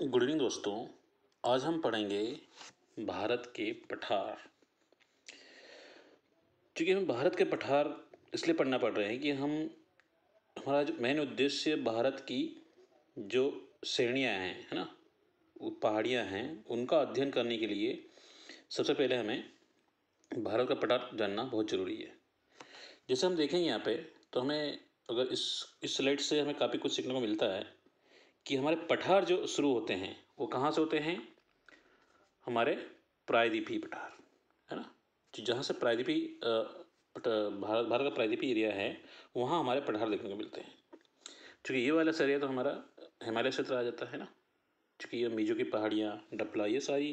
Good evening दोस्तों आज हम पढ़ेंगे भारत के पठार क्योंकि हम भारत के पठार इसलिए पढ़ना पड़ रहे हैं कि हम हमारा जो मेन उद्देश्य भारत की जो श्रेणियाँ हैं है ना पहाड़ियाँ हैं उनका अध्ययन करने के लिए सबसे पहले हमें भारत का पठार जानना बहुत ज़रूरी है जैसे हम देखेंगे यहाँ पे तो हमें अगर इस इस स्लाइड से हमें काफ़ी कुछ सीखने को मिलता है कि हमारे पठार जो शुरू होते हैं वो कहाँ से होते हैं हमारे प्रायद्वीपी पठार है ना जो जहाँ से प्रायद्वीपी भारत भारत का प्रायद्वीपी एरिया है वहाँ हमारे पठार देखने को मिलते हैं चूँकि ये वाला एरिया तो हमारा हिमालय क्षेत्र आ जाता है ना चूँकि ये मीजो की पहाड़ियाँ डपला ये सारी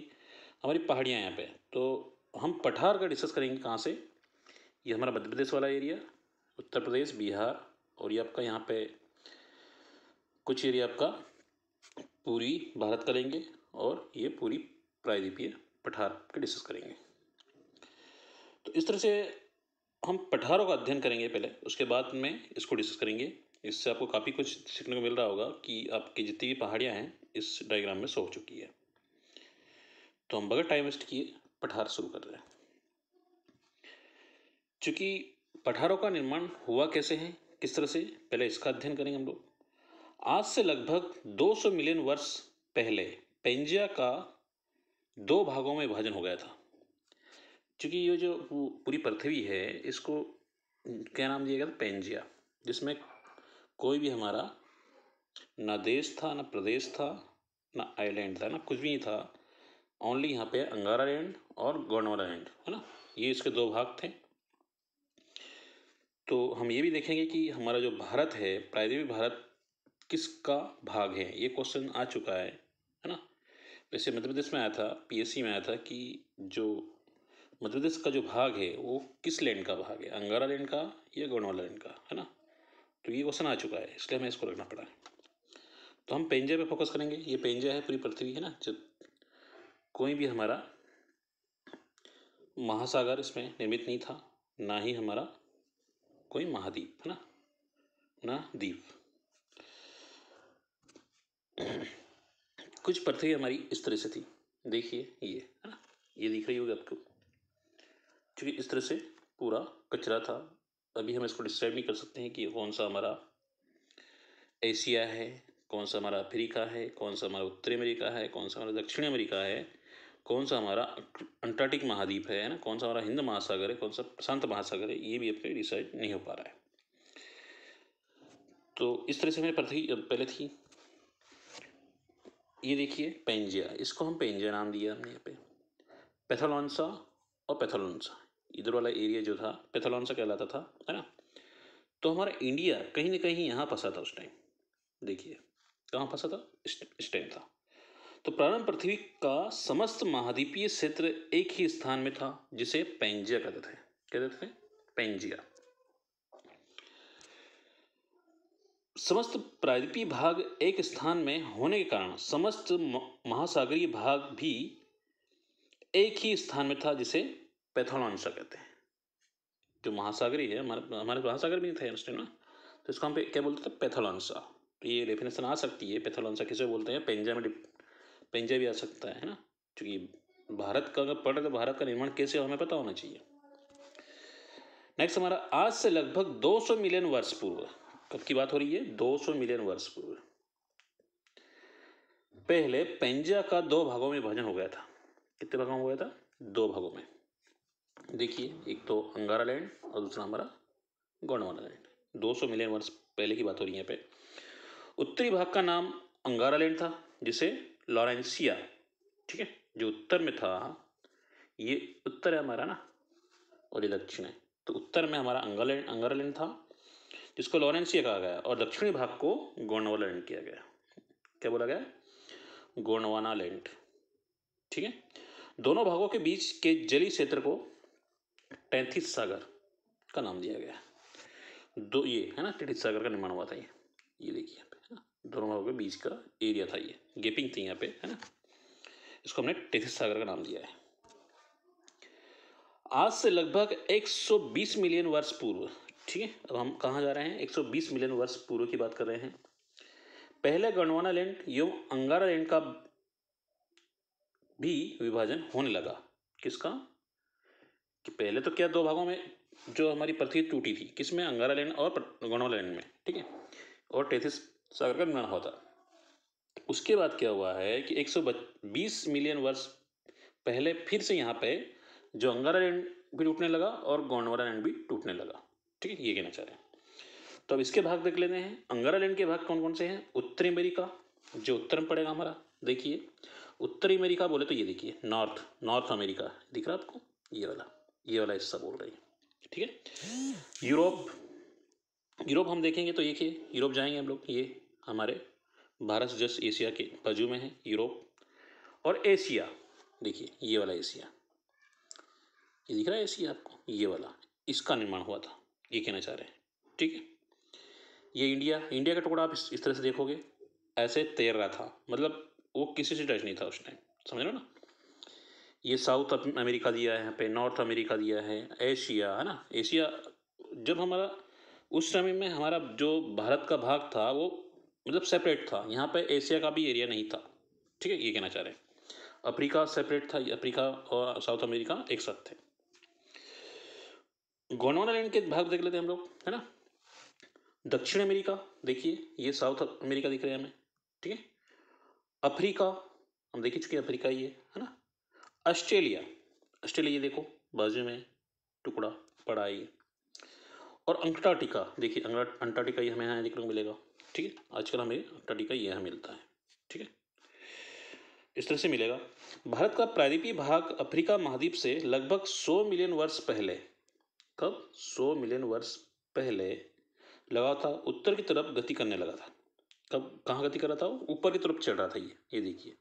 हमारी पहाड़ियाँ यहाँ पे तो हम पठार का डिस्कस करेंगे कहाँ से ये हमारा मध्य प्रदेश वाला एरिया उत्तर प्रदेश बिहार और ये आपका यहाँ पे कुछ एरिया आपका पूरी भारत का लेंगे और ये पूरी प्रायद्वीपीय पठार के डिस्कस करेंगे तो इस तरह से हम पठारों का अध्ययन करेंगे पहले उसके बाद में इसको डिस्कस करेंगे इससे आपको काफ़ी कुछ सीखने को मिल रहा होगा कि आपकी जितनी भी पहाड़ियाँ हैं इस डायग्राम में सो चुकी है तो हम बगैर टाइम वेस्ट किए पठार शुरू कर रहे हैं चूँकि पठारों का निर्माण हुआ कैसे है किस तरह से पहले इसका अध्ययन करेंगे हम लोग आज से लगभग 200 मिलियन वर्ष पहले पेंजिया का दो भागों में विभाजन हो गया था क्योंकि ये जो पूरी पृथ्वी है इसको क्या नाम दिया गया था पेंजिया जिसमें कोई भी हमारा ना देश था ना प्रदेश था ना आइलैंड था ना कुछ भी नहीं था ओनली यहाँ पे अंगारा लैंड और गोंडवाना लैंड है ना ये इसके दो भाग थे तो हम ये भी देखेंगे कि हमारा जो भारत है प्रायद्वीप भारत किसका भाग है ये क्वेश्चन आ चुका है है ना वैसे मध्य प्रदेश में आया था पीएससी में आया था कि जो मध्य प्रदेश का जो भाग है वो किस लैंड का भाग है अंगारा लैंड का या गौंडवाला लैंड का है ना तो ये क्वेश्चन आ चुका है इसलिए हमें इसको रखना पड़ा है तो हम पेंजे पे फोकस करेंगे ये पेंजा है पूरी पृथ्वी है ना जब कोई भी हमारा महासागर इसमें निर्मित नहीं था ना ही हमारा कोई महाद्वीप है ना ना द्वीप कुछ पृथ्वी हमारी इस तरह से थी देखिए ये है ना ये दिख रही होगी आपको क्योंकि इस तरह से पूरा कचरा था अभी हम इसको डिस्क्राइब नहीं कर सकते हैं कि कौन सा हमारा एशिया है कौन सा हमारा अफ्रीका है कौन सा हमारा उत्तरी अमेरिका है कौन सा हमारा दक्षिण अमेरिका है कौन सा हमारा अं-, अंटार्कटिक महाद्वीप है ना कौन सा हमारा हिंद महासागर है कौन सा प्रशांत महासागर है ये भी आपके डिसाइड नहीं हो पा रहा है तो इस तरह से हमें पृथ्वी पहले थी ये देखिए पेंजिया इसको हम पेंजिया नाम दिया हमने यहाँ पे पैथोलॉन्सा और पैथोलॉन्सा इधर वाला एरिया जो था पैथोलॉन्सा कहलाता था है ना तो हमारा इंडिया कहीं ना कहीं यहाँ फंसा था उस टाइम देखिए कहाँ फंसा था इस टाइम था तो प्रारंभ पृथ्वी का समस्त महाद्वीपीय क्षेत्र एक ही स्थान में था जिसे पेंजिया कहते थे कहते थे पेंजिया समस्त प्रायद्वीपीय भाग एक स्थान में होने के कारण समस्त महासागरीय भाग भी एक ही स्थान में था जिसे पैथोलॉन्सा कहते हैं जो महासागरी है हमारे महासागर भी था ना तो इसको हम क्या बोलते थे पैथोलॉन्सा तो ये डेफिनेशन आ सकती है पैथोलॉन्सा किसे बोलते हैं पेंजा में पेंजा भी आ सकता है ना क्योंकि भारत का अगर पढ़ तो भारत का निर्माण कैसे हमें पता होना चाहिए नेक्स्ट हमारा आज से लगभग 200 मिलियन वर्ष पूर्व कब की बात हो रही है 200 मिलियन वर्ष पूर्व पहले पेंजा का दो भागों में भजन हो गया था कितने भागों में हो गया था दो भागों में देखिए एक तो अंगारा लैंड और दूसरा हमारा गोंडवाना लैंड 200 मिलियन वर्ष पहले की बात हो रही है यहाँ पे उत्तरी भाग का नाम अंगारा लैंड था जिसे लॉरेंसिया ठीक है जो उत्तर में था ये उत्तर है हमारा ना और ये दक्षिण है तो उत्तर में हमारा अंगारा लैंड था इसको लॉरेंसिया कहा गया और दक्षिणी भाग को गोंडवाना लैंड किया गया क्या बोला गया गोंडवाना लैंड ठीक है दोनों भागों के बीच के जली क्षेत्र को टैंथिस सागर का नाम दिया गया दो ये है ना टिटिस सागर का निर्माण हुआ था ये ये देखिए यहाँ पे है ना दोनों भागों के बीच का एरिया था ये गेपिंग थी यहाँ पे है ना इसको हमने टिटिस सागर का नाम दिया है आज से लगभग 120 मिलियन वर्ष पूर्व ठीक है अब हम कहाँ जा रहे हैं 120 मिलियन वर्ष पूर्व की बात कर रहे हैं पहले गणवाना लैंड एवं अंगारा लैंड का भी विभाजन होने लगा किसका कि पहले तो क्या दो भागों में जो हमारी पृथ्वी टूटी थी किसमें अंगारा लैंड और गणवाना लैंड में ठीक है और टेथिस सागर का निर्माण हुआ था उसके बाद क्या हुआ है कि 120 मिलियन वर्ष पहले फिर से यहाँ पे जो अंगारा लैंड भी टूटने लगा और गोंडवारा लैंड भी टूटने लगा ठीक है ये कहना चाह रहे हैं तो अब इसके भाग देख लेते हैं अंगारा लैंड के भाग कौन कौन से हैं उत्तरी अमेरिका जो उत्तर में पड़ेगा हमारा देखिए उत्तरी अमेरिका बोले तो ये देखिए नॉर्थ नॉर्थ अमेरिका दिख रहा है आपको ये वाला ये वाला हिस्सा बोल रही है ठीक है यूरोप यूरोप हम देखेंगे तो ये कि यूरोप जाएंगे हम लोग ये हमारे भारत जस्ट एशिया के बाजू में है यूरोप और एशिया देखिए ये वाला एशिया ये दिख रहा है एशिया आपको ये वाला इसका निर्माण हुआ था ये कहना चाह रहे हैं ठीक है ये इंडिया इंडिया का टुकड़ा आप इस, तरह से देखोगे ऐसे तैर रहा था मतलब वो किसी से टच नहीं था उस टाइम समझ रहे हो ना ये साउथ अमेरिका दिया है यहाँ पे नॉर्थ अमेरिका दिया है एशिया है ना एशिया जब हमारा उस समय में हमारा जो भारत का भाग था वो मतलब सेपरेट था यहाँ पे एशिया का भी एरिया नहीं था ठीक है ये कहना चाह रहे हैं अफ्रीका सेपरेट था अफ्रीका और साउथ अमेरिका एक साथ थे गोंडवाना लैंड के भाग देख लेते हैं हम लोग है ना दक्षिण अमेरिका देखिए ये साउथ अमेरिका दिख रहे है हमें ठीक है अफ्रीका हम देख ही चुके हैं अफ्रीका ये है ना ऑस्ट्रेलिया ऑस्ट्रेलिया ये देखो बाजू में टुकड़ा पड़ा ये और अंटार्टिका देखिए अंटार्टिका ये हमें यहाँ देखने को मिलेगा ठीक है आजकल हमें अंटार्टिका ये यहाँ मिलता है ठीक है इस तरह से मिलेगा भारत का प्रायद्वीपीय भाग अफ्रीका महाद्वीप से लगभग सौ मिलियन वर्ष पहले कब 100 मिलियन वर्ष पहले लगा था उत्तर की तरफ गति करने लगा था कब कहाँ गति कर रहा था ऊपर की तरफ चढ़ रहा था ये ये देखिए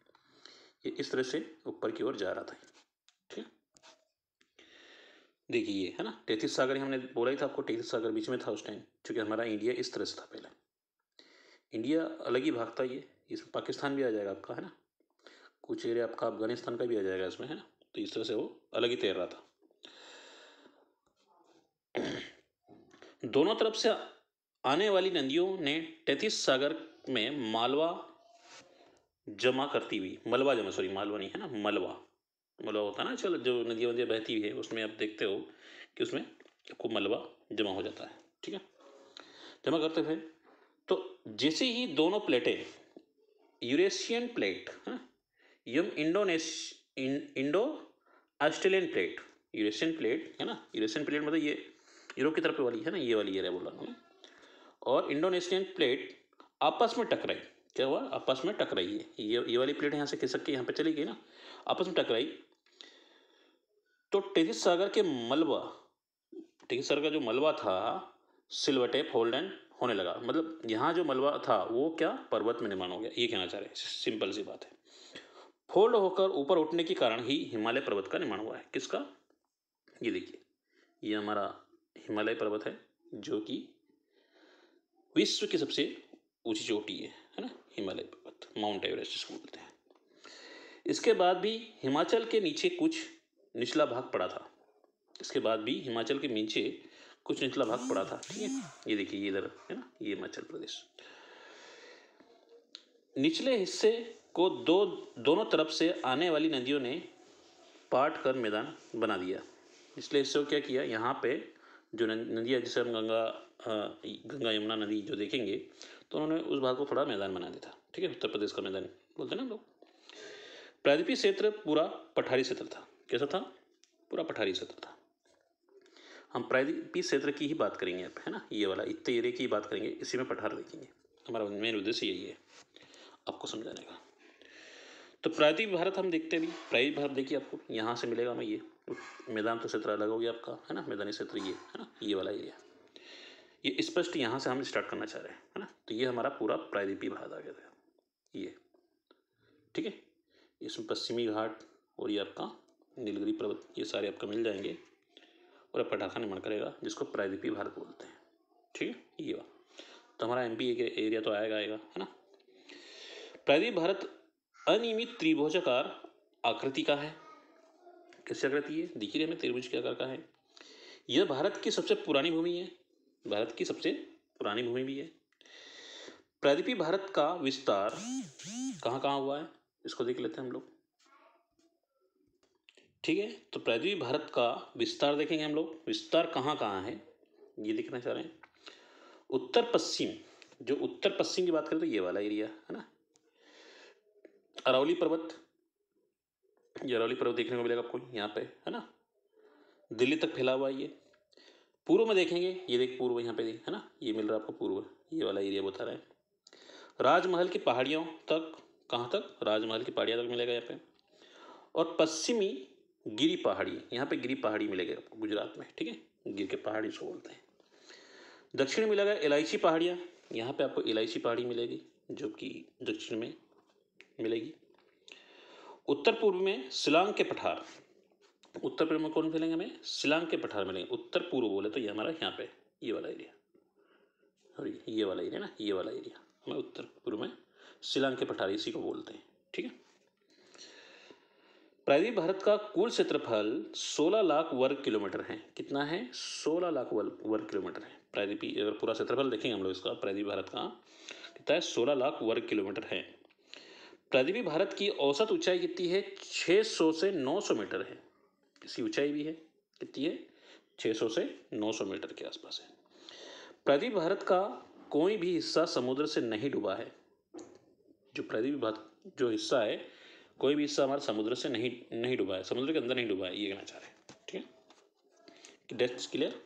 ये इस तरह से ऊपर की ओर जा रहा था ठीक है देखिए ये है ना तैतीस सागर हमने बोला ही था आपको तैतीस सागर बीच में था उस टाइम क्योंकि हमारा इंडिया इस तरह से था पहले इंडिया अलग ही भाग था ये इसमें पाकिस्तान भी आ जाएगा आपका है ना कुछ एरिया आपका अफगानिस्तान का भी आ जाएगा इसमें है ना तो इस तरह से वो अलग ही तैर रहा था दोनों तरफ से आने वाली नदियों ने तैतीस सागर में मालवा जमा करती हुई मलवा जमा सॉरी मालवा नहीं है ना मलवा मलवा होता है ना चलो जो नदियाँ वदियाँ बहती हुई है उसमें आप देखते हो कि उसमें आपको मलवा जमा हो जाता है ठीक है जमा करते हुए तो जैसे ही दोनों प्लेटें यूरेशियन प्लेट है यम इंडोनेश Indo Australian plate Eurasian plate है ना यूरेशियन प्लेट मतलब ये यूरोप की तरफ वाली है ना ये वाली एरिया बोल रहा हूँ और इंडोनेशियन प्लेट आपस में टकराई क्या हुआ आपस में टकराई है ये ये वाली प्लेट यहाँ से खिसक के यहाँ पे चली गई ना आपस में टकराई तो टेरिस सागर के मलबा टेरिस सागर का जो मलबा था सिल्वटेप होल्ड एंड होने लगा मतलब यहाँ जो मलबा था वो क्या पर्वत में निर्माण हो गया ये कहना चाह रहे हैं सिंपल सी बात है फोल्ड होकर ऊपर उठने के कारण ही हिमालय पर्वत का निर्माण हुआ है किसका ये देखिए ये हमारा हिमालय पर्वत है जो कि विश्व की सबसे ऊंची चोटी है है ना हिमालय पर्वत माउंट एवरेस्ट जिसको बोलते हैं इसके बाद भी हिमाचल के नीचे कुछ निचला भाग पड़ा था इसके बाद भी हिमाचल के नीचे कुछ निचला भाग पड़ा था ठीक है ये देखिए ये इधर है ना ये हिमाचल प्रदेश निचले हिस्से को दो दोनों तरफ से आने वाली नदियों ने पाट कर मैदान बना दिया निचले हिस्से को क्या किया यहाँ पे जो नदियाँ जिसे हम गंगा गंगा यमुना नदी जो देखेंगे तो उन्होंने उस भाग को थोड़ा मैदान बना दिया था ठीक है उत्तर प्रदेश का मैदान बोलते ना लोग प्रायद्वीपीय क्षेत्र पूरा पठारी क्षेत्र था कैसा था पूरा पठारी क्षेत्र था हम प्रायद्वीपीय क्षेत्र की ही बात करेंगे अब है ना ये वाला इतने एरिया की ही बात करेंगे इसी में पठार देखेंगे हमारा मेन उद्देश्य यही है आपको समझाने का तो प्रायद्वीप भारत हम देखते भी प्रायद्वीप भारत देखिए आपको यहाँ से मिलेगा हमें ये मैदान तो क्षेत्र अलग हो गया आपका है ना मैदानी क्षेत्र ये है ना ये वाला एरिया ये स्पष्ट यहाँ से हम स्टार्ट करना चाह रहे हैं है ना तो ये हमारा पूरा प्रायद्वीपीय भारत आ गया था ये ठीक है इसमें पश्चिमी घाट और ये आपका नीलगिरी पर्वत ये सारे आपका मिल जाएंगे और आप पटाखा निर्माण करेगा जिसको प्रायद्वीपीय भारत बोलते हैं ठीक है ये वाला तो हमारा एम पी एरिया तो आएगा आएगा है ना प्रायद्वीप भारत अनियमित त्रिभुजाकार आकृति का है कैसी आकृति है दिखी रही हमें त्रिभुज के आकार का है यह भारत की सबसे पुरानी भूमि है भारत की सबसे पुरानी भूमि भी है प्रादीपी भारत का विस्तार कहाँ कहाँ हुआ है इसको देख लेते हैं हम लोग ठीक है तो प्रादीपी भारत का विस्तार देखेंगे हम लोग विस्तार कहाँ कहाँ है ये देखना चाह रहे हैं उत्तर पश्चिम जो उत्तर पश्चिम की बात करें तो ये वाला एरिया है ना अरावली पर्वत जरौली पर्वत देखने को मिलेगा आपको यहाँ पे है ना दिल्ली तक फैला हुआ है ये पूर्व में देखेंगे ये देख पूर्व यहाँ पे देख है ना ये मिल रहा है आपको पूर्व ये वाला एरिया बता रहा है राजमहल की पहाड़ियों तक कहाँ तक राजमहल की पहाड़ियाँ तक मिलेगा यहाँ पे और पश्चिमी गिरी पहाड़ी यहाँ पे गिरी पहाड़ी मिलेगी आपको गुजरात में ठीक है गिर के पहाड़ी इसको बोलते हैं दक्षिण में मिलेगा इलायची पहाड़ियाँ यहाँ पे आपको इलायची पहाड़ी मिलेगी जो कि दक्षिण में मिलेगी उत्तर पूर्व में शिलांग के पठार उत्तर पूर्व में कौन मिलेंगे हमें शिलांग के पठार मिलेंगे उत्तर पूर्व बोले तो ये हमारा यहाँ पे ये वाला एरिया सॉरी ये वाला एरिया ना ये वाला एरिया हमें उत्तर पूर्व में शिलांग के पठार इसी को बोलते हैं ठीक है प्रायदीप भारत का कुल क्षेत्रफल 16 लाख वर्ग किलोमीटर है कितना है 16 लाख वर्ग किलोमीटर है प्रायदीपी अगर पूरा क्षेत्रफल देखेंगे हम लोग इसका प्रायदीप भारत का कितना है 16 लाख वर्ग किलोमीटर है प्रदीपी भारत की औसत ऊंचाई कितनी है 600 से 900 मीटर है इसकी ऊंचाई भी है कितनी है 600 से 900 मीटर के आसपास है प्रदीप भारत का कोई भी हिस्सा समुद्र से नहीं डूबा है जो प्रदीपी भारत जो हिस्सा है कोई भी हिस्सा हमारा समुद्र से नहीं नहीं डूबा है समुद्र के अंदर नहीं डूबा है ये कहना चाह रहे हैं ठीक है डेस्ट क्लियर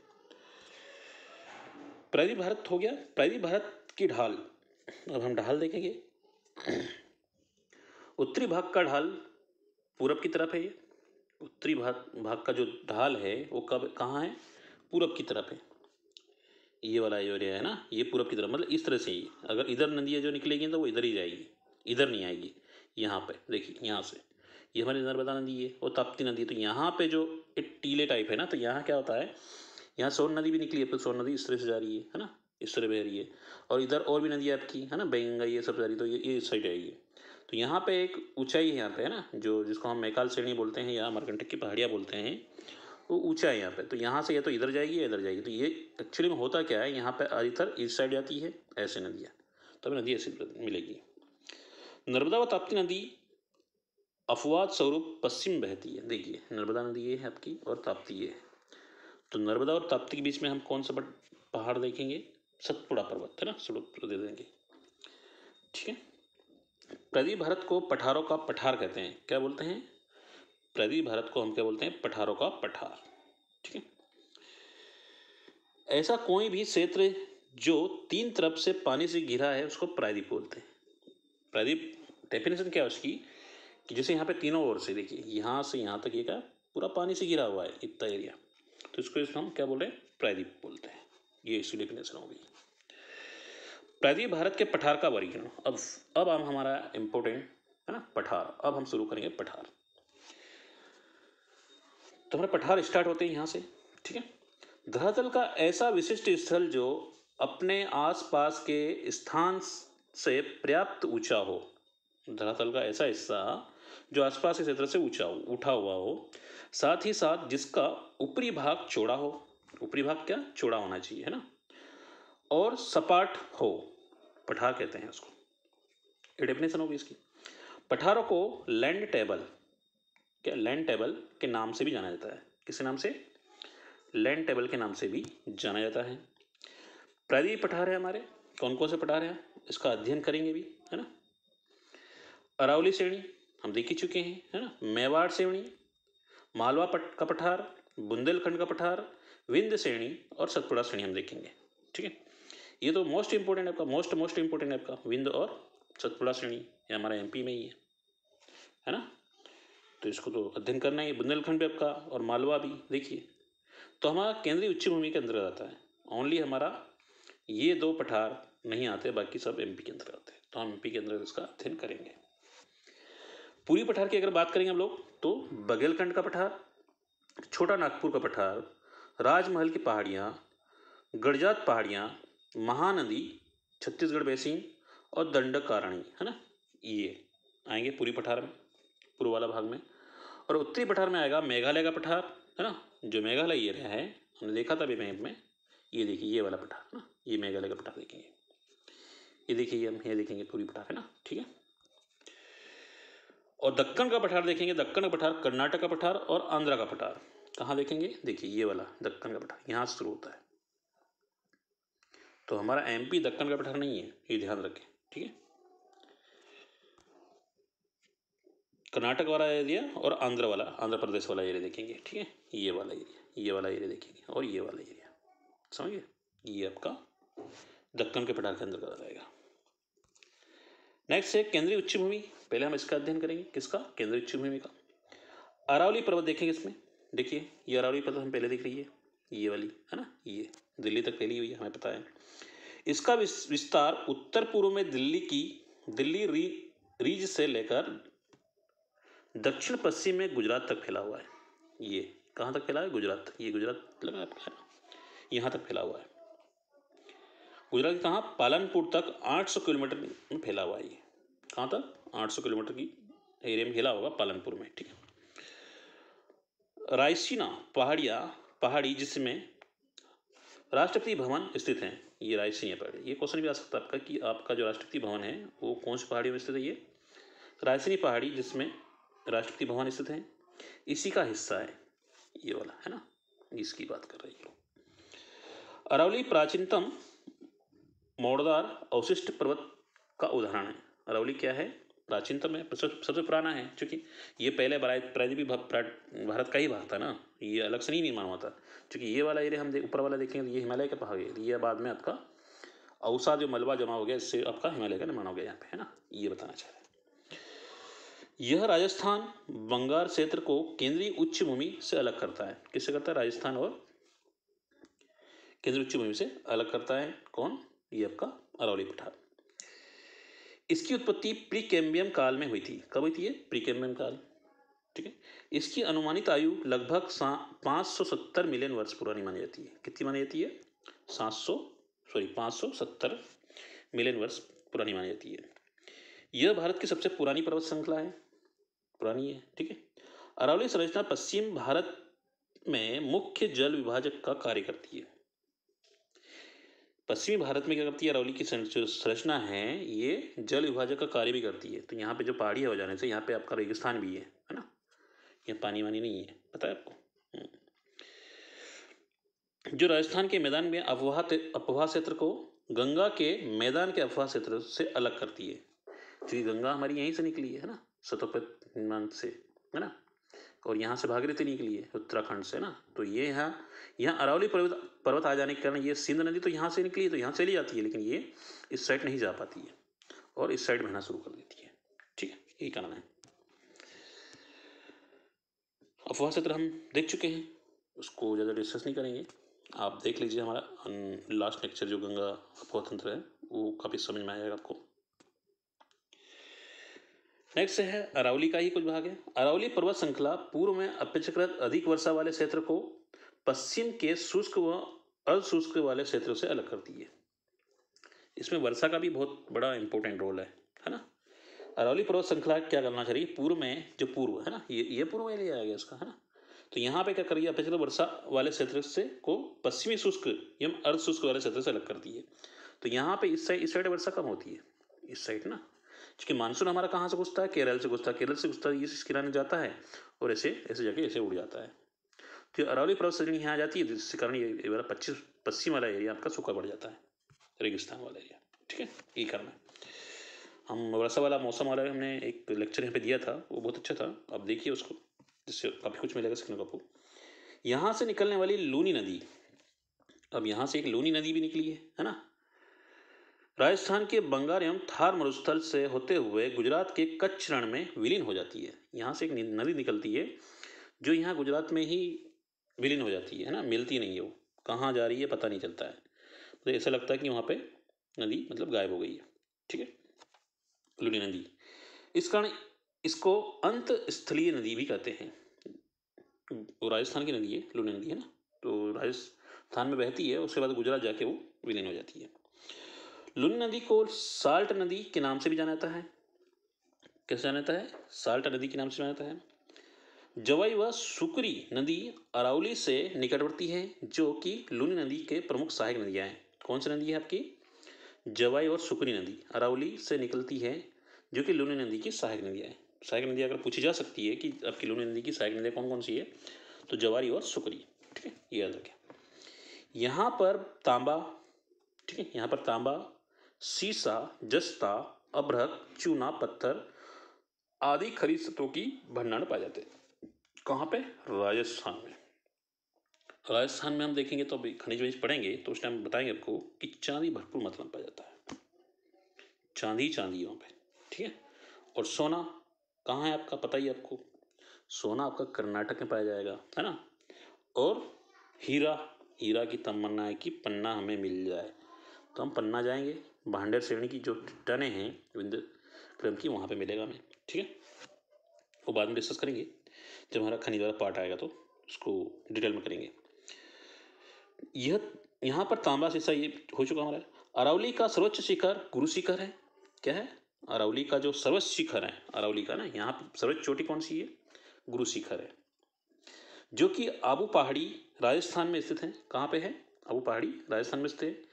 प्रदीप भारत हो गया प्रदीप भारत की ढाल अब हम ढाल देखेंगे उत्तरी भाग का ढाल पूरब की तरफ है ये उत्तरी भाग भाग का जो ढाल है वो कब कहाँ है पूरब की तरफ है ये वाला एरिया है ना ये पूरब की तरफ मतलब इस तरह से ही अगर इधर नदियाँ जो निकलेगी तो वो इधर ही जाएगी इधर नहीं आएगी यहाँ पर देखिए यहाँ से ये हमारी नर्मदा नदी है और ताप्ती नदी तो यहाँ पे जो एक टीले टाइप है ना तो यहाँ क्या होता है यहाँ सोन नदी भी निकली है तो सोन नदी इस तरह से जा रही है है ना इस तरह बह रही है और इधर और भी नदी आपकी है ना बैंगा ये सब जा रही है तो ये ये इस साइड आएगी तो यहाँ पे एक ऊंचाई है यहाँ पे है ना जो जिसको हम मेकाल श्रेणी बोलते हैं या अमरकंटक की पहाड़ियाँ बोलते हैं वो ऊंचा है यहाँ पे तो यहाँ से यह तो इधर जाएगी या इधर जाएगी तो ये एक्चुअली में होता क्या है यहाँ पे अधिकतर इस साइड जाती है ऐसे नदियाँ तो अभी नदी ऐसी मिलेगी नर्मदा व ताप्ती नदी अफवाद स्वरूप पश्चिम बहती है देखिए नर्मदा नदी ये है आपकी और ताप्ती ये है तो नर्मदा और ताप्ती के बीच में हम कौन सा पहाड़ देखेंगे सतपुड़ा पर्वत है ना सड़क दे देंगे ठीक है प्रदी भारत को पठारों का पठार कहते हैं क्या बोलते हैं प्रदी भरत को हम क्या बोलते हैं पठारों का पठार ठीक है ऐसा कोई भी क्षेत्र जो तीन तरफ से पानी से घिरा है उसको प्रायदीप बोलते हैं प्रायदीप डेफिनेशन क्या है उसकी कि जैसे यहाँ पे तीनों ओर से देखिए यहाँ से यहाँ तक ये का पूरा पानी से घिरा हुआ है इतना एरिया तो इसको इसमें हम क्या बोल रहे हैं प्रायदीप बोलते हैं ये इसकी डेफिनेशन होगी प्रायद्वीप भारत के पठार का वर्गीकरण अब अब हम हमारा इम्पोर्टेंट है ना पठार अब हम शुरू करेंगे पठार तो हमारे पठार स्टार्ट होते हैं यहाँ से ठीक है धरातल का ऐसा विशिष्ट स्थल जो अपने आसपास के स्थान से पर्याप्त ऊंचा हो धरातल का ऐसा हिस्सा जो आसपास के क्षेत्र से ऊंचा हो उठा हुआ हो साथ ही साथ जिसका ऊपरी भाग चौड़ा हो ऊपरी भाग क्या चौड़ा होना चाहिए है ना और सपाट हो पठार कहते हैं उसको डेफिनेशन होगी इसकी पठारों को लैंड टेबल क्या लैंड टेबल के नाम से भी जाना जाता है किस नाम से लैंड टेबल के नाम से भी जाना जाता है प्रदीप पठार है हमारे कौन कौन से पठार हैं इसका अध्ययन करेंगे भी है ना अरावली श्रेणी हम देख ही चुके हैं है ना मेवाड़ श्रेणी मालवा पट का पठार बुंदेलखंड का पठार विंध्य श्रेणी और सतपुड़ा श्रेणी हम देखेंगे ठीक है ये तो मोस्ट इंपॉर्टेंट आपका मोस्ट मोस्ट इंपॉर्टेंट आपका का विंद और सतपुड़ा श्रेणी ये हमारा एमपी में ही है है ना तो इसको तो अध्ययन करना ही बुंदेलखंड ऐप आपका और मालवा भी देखिए तो हमारा केंद्रीय उच्च भूमि के अंतर्गत आता है ओनली हमारा ये दो पठार नहीं आते बाकी सब एमपी के अंतर्गत आते हैं तो हम एमपी के अंतर्गत इसका अध्ययन करेंगे पूरी पठार की अगर बात करेंगे हम लोग तो बघेलखंड का पठार छोटा नागपुर का पठार राजमहल की पहाड़ियाँ गड़जात पहाड़ियाँ महानदी छत्तीसगढ़ बेसिन और दंडक कारणी है ना ये आएंगे पूरी पठार में पूर्व वाला भाग में और उत्तरी पठार में आएगा मेघालय का पठार है ना जो मेघालय रहा है हमने देखा था अभी मैप में ये देखिए ये वाला पठार है ना ये मेघालय का पठार देखेंगे ये देखिए हम ये देखेंगे पूरी पठार है ना ठीक है और दक्कन का पठार देखेंगे दक्कन का पठार कर्नाटक का पठार और आंध्रा का पठार कहाँ देखेंगे देखिए ये वाला दक्कन का पठार यहाँ शुरू होता है तो हमारा एम पी दक्कन का पठार नहीं है ये ध्यान रखें ठीक है कर्नाटक वाला एरिया और आंध्र वाला आंध्र प्रदेश वाला एरिया देखेंगे ठीक है ये वाला एरिया ये वाला एरिया देखेंगे और ये वाला एरिया समझिए ये आपका दक्कन के पठार के अंदर करा जाएगा नेक्स्ट है केंद्रीय उच्च भूमि पहले हम इसका अध्ययन करेंगे किसका केंद्रीय उच्च भूमि का अरावली पर्वत देखेंगे इसमें देखिए ये अरावली पर्वत हम पहले देख रही है ये वाली है ना ये दिल्ली तक फैली हुई है हमें पता है इसका विस्तार उत्तर पूर्व में दिल्ली की दिल्ली री रीज से लेकर दक्षिण पश्चिम में गुजरात तक फैला हुआ है ये कहाँ तक फैला है गुजरात ये गुजरात लगा रहा है यहाँ तक फैला हुआ है गुजरात कहाँ पालनपुर तक 800 किलोमीटर में फैला हुआ है ये कहाँ तक 800 किलोमीटर की एरिया में फैला होगा पालनपुर में ठीक है रायसीना पहाड़िया पहाड़ी जिसमें राष्ट्रपति भवन स्थित हैं ये रायसिंह पहाड़ी ये क्वेश्चन भी आ सकता है आपका कि आपका जो राष्ट्रपति भवन है वो कौन सी पहाड़ी में स्थित है ये रायसिंह पहाड़ी जिसमें राष्ट्रपति भवन स्थित है इसी का हिस्सा है ये वाला है ना इसकी बात कर रही हूँ अरावली प्राचीनतम मोड़दार अवशिष्ट पर्वत का उदाहरण है अरावली क्या है प्राचीनतम है सबसे पुराना है चूँकि ये पहले भी भारत का ही भाग था ना ये अलग से नहीं निर्माण हुआ था चूँकि ये वाला एरिया हम ऊपर वाला देखेंगे तो ये हिमालय का पहाड़ है ये बाद में आपका औसा जो मलबा जमा हो गया इससे आपका हिमालय का निर्माण हो गया यहाँ पे है ना ये बताना चाह रहे हैं यह राजस्थान बंगाल क्षेत्र को केंद्रीय उच्च भूमि से अलग करता है किससे करता है राजस्थान और केंद्रीय उच्च भूमि से अलग करता है कौन ये आपका अरौली पठार इसकी उत्पत्ति प्रीकेम्बियम काल में हुई थी कब हुई थी ये प्रीकेम्बियम काल ठीक है इसकी अनुमानित आयु लगभग पाँच सौ सत्तर मिलियन वर्ष पुरानी मानी जाती है कितनी मानी जाती है सात सौ सॉरी पाँच सौ सत्तर मिलियन वर्ष पुरानी मानी जाती है यह भारत की सबसे पुरानी पर्वत श्रृंखला है पुरानी है ठीक है अरावली संरचना पश्चिम भारत में मुख्य जल विभाजक का कार्य करती है पश्चिमी भारत में क्या करती है अरौली की संरचना है ये जल विभाजक का कार्य भी करती है तो यहाँ पे जो पहाड़ी है जाने से यहाँ पे आपका रेगिस्तान भी है है ना यहाँ पानी वानी नहीं है पता है आपको हम्म। जो राजस्थान के मैदान में अफवाह अपवाह क्षेत्र को गंगा के मैदान के अफवाह क्षेत्र से अलग करती है क्योंकि गंगा हमारी यहीं से निकली है ना सतोपत से है ना और यहाँ से भागीरथी तो निकली है उत्तराखंड से ना तो ये यहाँ यहाँ अरावली पर्वत पर्वत आ जाने के कारण ये सिंध नदी तो यहाँ से निकली तो यहाँ चली जाती है लेकिन ये इस साइड नहीं जा पाती है और इस साइड बहना शुरू कर देती है ठीक है यही कारण है अफवाह सत्र हम देख चुके हैं उसको ज़्यादा डिस्कस नहीं करेंगे आप देख लीजिए हमारा लास्ट लेक्चर जो गंगा अफवाह तंत्र है वो काफ़ी समझ में आएगा आपको नेक्स्ट है अरावली का ही कुछ भाग है अरावली पर्वत श्रृंखला पूर्व में अपेक्षाकृत अधिक वर्षा वाले क्षेत्र को पश्चिम के शुष्क व अर्धशुष्क वाले क्षेत्रों से अलग करती है इसमें वर्षा का भी बहुत बड़ा इंपॉर्टेंट रोल है है ना अरावली पर्वत श्रृंखला क्या करना चाहिए पूर्व में जो पूर्व है ना ये ये पूर्व में लिया गया इसका है ना तो यहाँ पे क्या करिए अपेक्षाकृत वर्षा वाले क्षेत्र से को पश्चिमी शुष्क एवं अर्ध शुष्क वाले क्षेत्र से अलग करती है तो यहाँ पे इस साइड इस साइड वर्षा कम होती है इस साइड ना क्योंकि मानसून हमारा कहाँ से घुसता है केरल से घुसता है केरल से घुसता है इस किराने जाता है और ऐसे ऐसे जाके ऐसे उड़ जाता है तो ये अरावली पर्वत श्रेणी यहाँ आ जाती है जिसके कारण ये वाला पच्चीस पश्चिम वाला एरिया आपका सूखा पड़ जाता है रेगिस्तान वाला एरिया ठीक है ये कारण है हम वर्षा वाला मौसम वाला हमने एक लेक्चर यहाँ पे दिया था वो बहुत अच्छा था आप देखिए उसको जिससे काफ़ी कुछ मिलेगा सीखने को आपको यहाँ से निकलने वाली लूनी नदी अब यहाँ से एक लूनी नदी भी निकली है है ना राजस्थान के बंगार एवं थार मरुस्थल से होते हुए गुजरात के कच्छ रण में विलीन हो जाती है यहाँ से एक नदी निकलती है जो यहाँ गुजरात में ही विलीन हो जाती है ना मिलती नहीं है वो कहाँ जा रही है पता नहीं चलता है तो ऐसा लगता है कि वहाँ पे नदी मतलब गायब हो गई है ठीक है लुनी नदी इस कारण इसको अंत स्थलीय नदी भी कहते हैं वो राजस्थान की नदी है लुनी नदी है ना तो राजस्थान में बहती है उसके बाद गुजरात जाके वो विलीन हो जाती है लुनी नदी को साल्ट नदी के नाम से भी जाना जाता है कैसे जाना जाता है साल्ट नदी के नाम से जाना जाता है जवाई व सुकरी नदी अरावली से निकटवर्ती है जो कि लुनी नदी के प्रमुख सहायक नदियाँ हैं कौन सी नदी है आपकी जवाई और सुकरी नदी अरावली से निकलती है जो कि लुनी नदी की सहायक नदियाँ हैं सहायक नदियाँ अगर पूछी जा सकती है कि आपकी लुनी नदी की सहायक नदियाँ कौन कौन सी है तो जवारी और सुकरी ठीक है ये याद रखें यहाँ पर तांबा ठीक है यहाँ पर तांबा सीसा जस्ता अभ्रक चूना पत्थर आदि खरीद तत्वों की भंडार पाए जाते कहाँ पे राजस्थान में राजस्थान में हम देखेंगे तो अभी खनिज वनिज पढ़ेंगे तो उस टाइम बताएंगे आपको कि चांदी भरपूर मात्रा में पाया जाता है चांदी चांदी वहाँ पे ठीक है और सोना कहाँ है आपका पता ही आपको सोना आपका कर्नाटक में पाया जाएगा है ना और हीरा हीरा की तमन्ना है कि पन्ना हमें मिल जाए तो हम पन्ना जाएंगे भांडेर श्रेणी की जो टने हैं विंद क्रम की वहाँ पे मिलेगा हमें ठीक है वो बाद में डिस्कस करेंगे जब हमारा खनिज वाला पार्ट आएगा तो उसको डिटेल में करेंगे यह यहाँ पर तांबा शीशा ये हो चुका हमारा अरावली का सर्वोच्च शिखर गुरु शिखर है क्या है अरावली का जो सर्वोच्च शिखर है अरावली का ना यहाँ पर सर्वोच्च चोटी कौन सी है गुरु शिखर है जो कि आबू पहाड़ी राजस्थान में स्थित है कहाँ पे है आबू पहाड़ी राजस्थान में स्थित है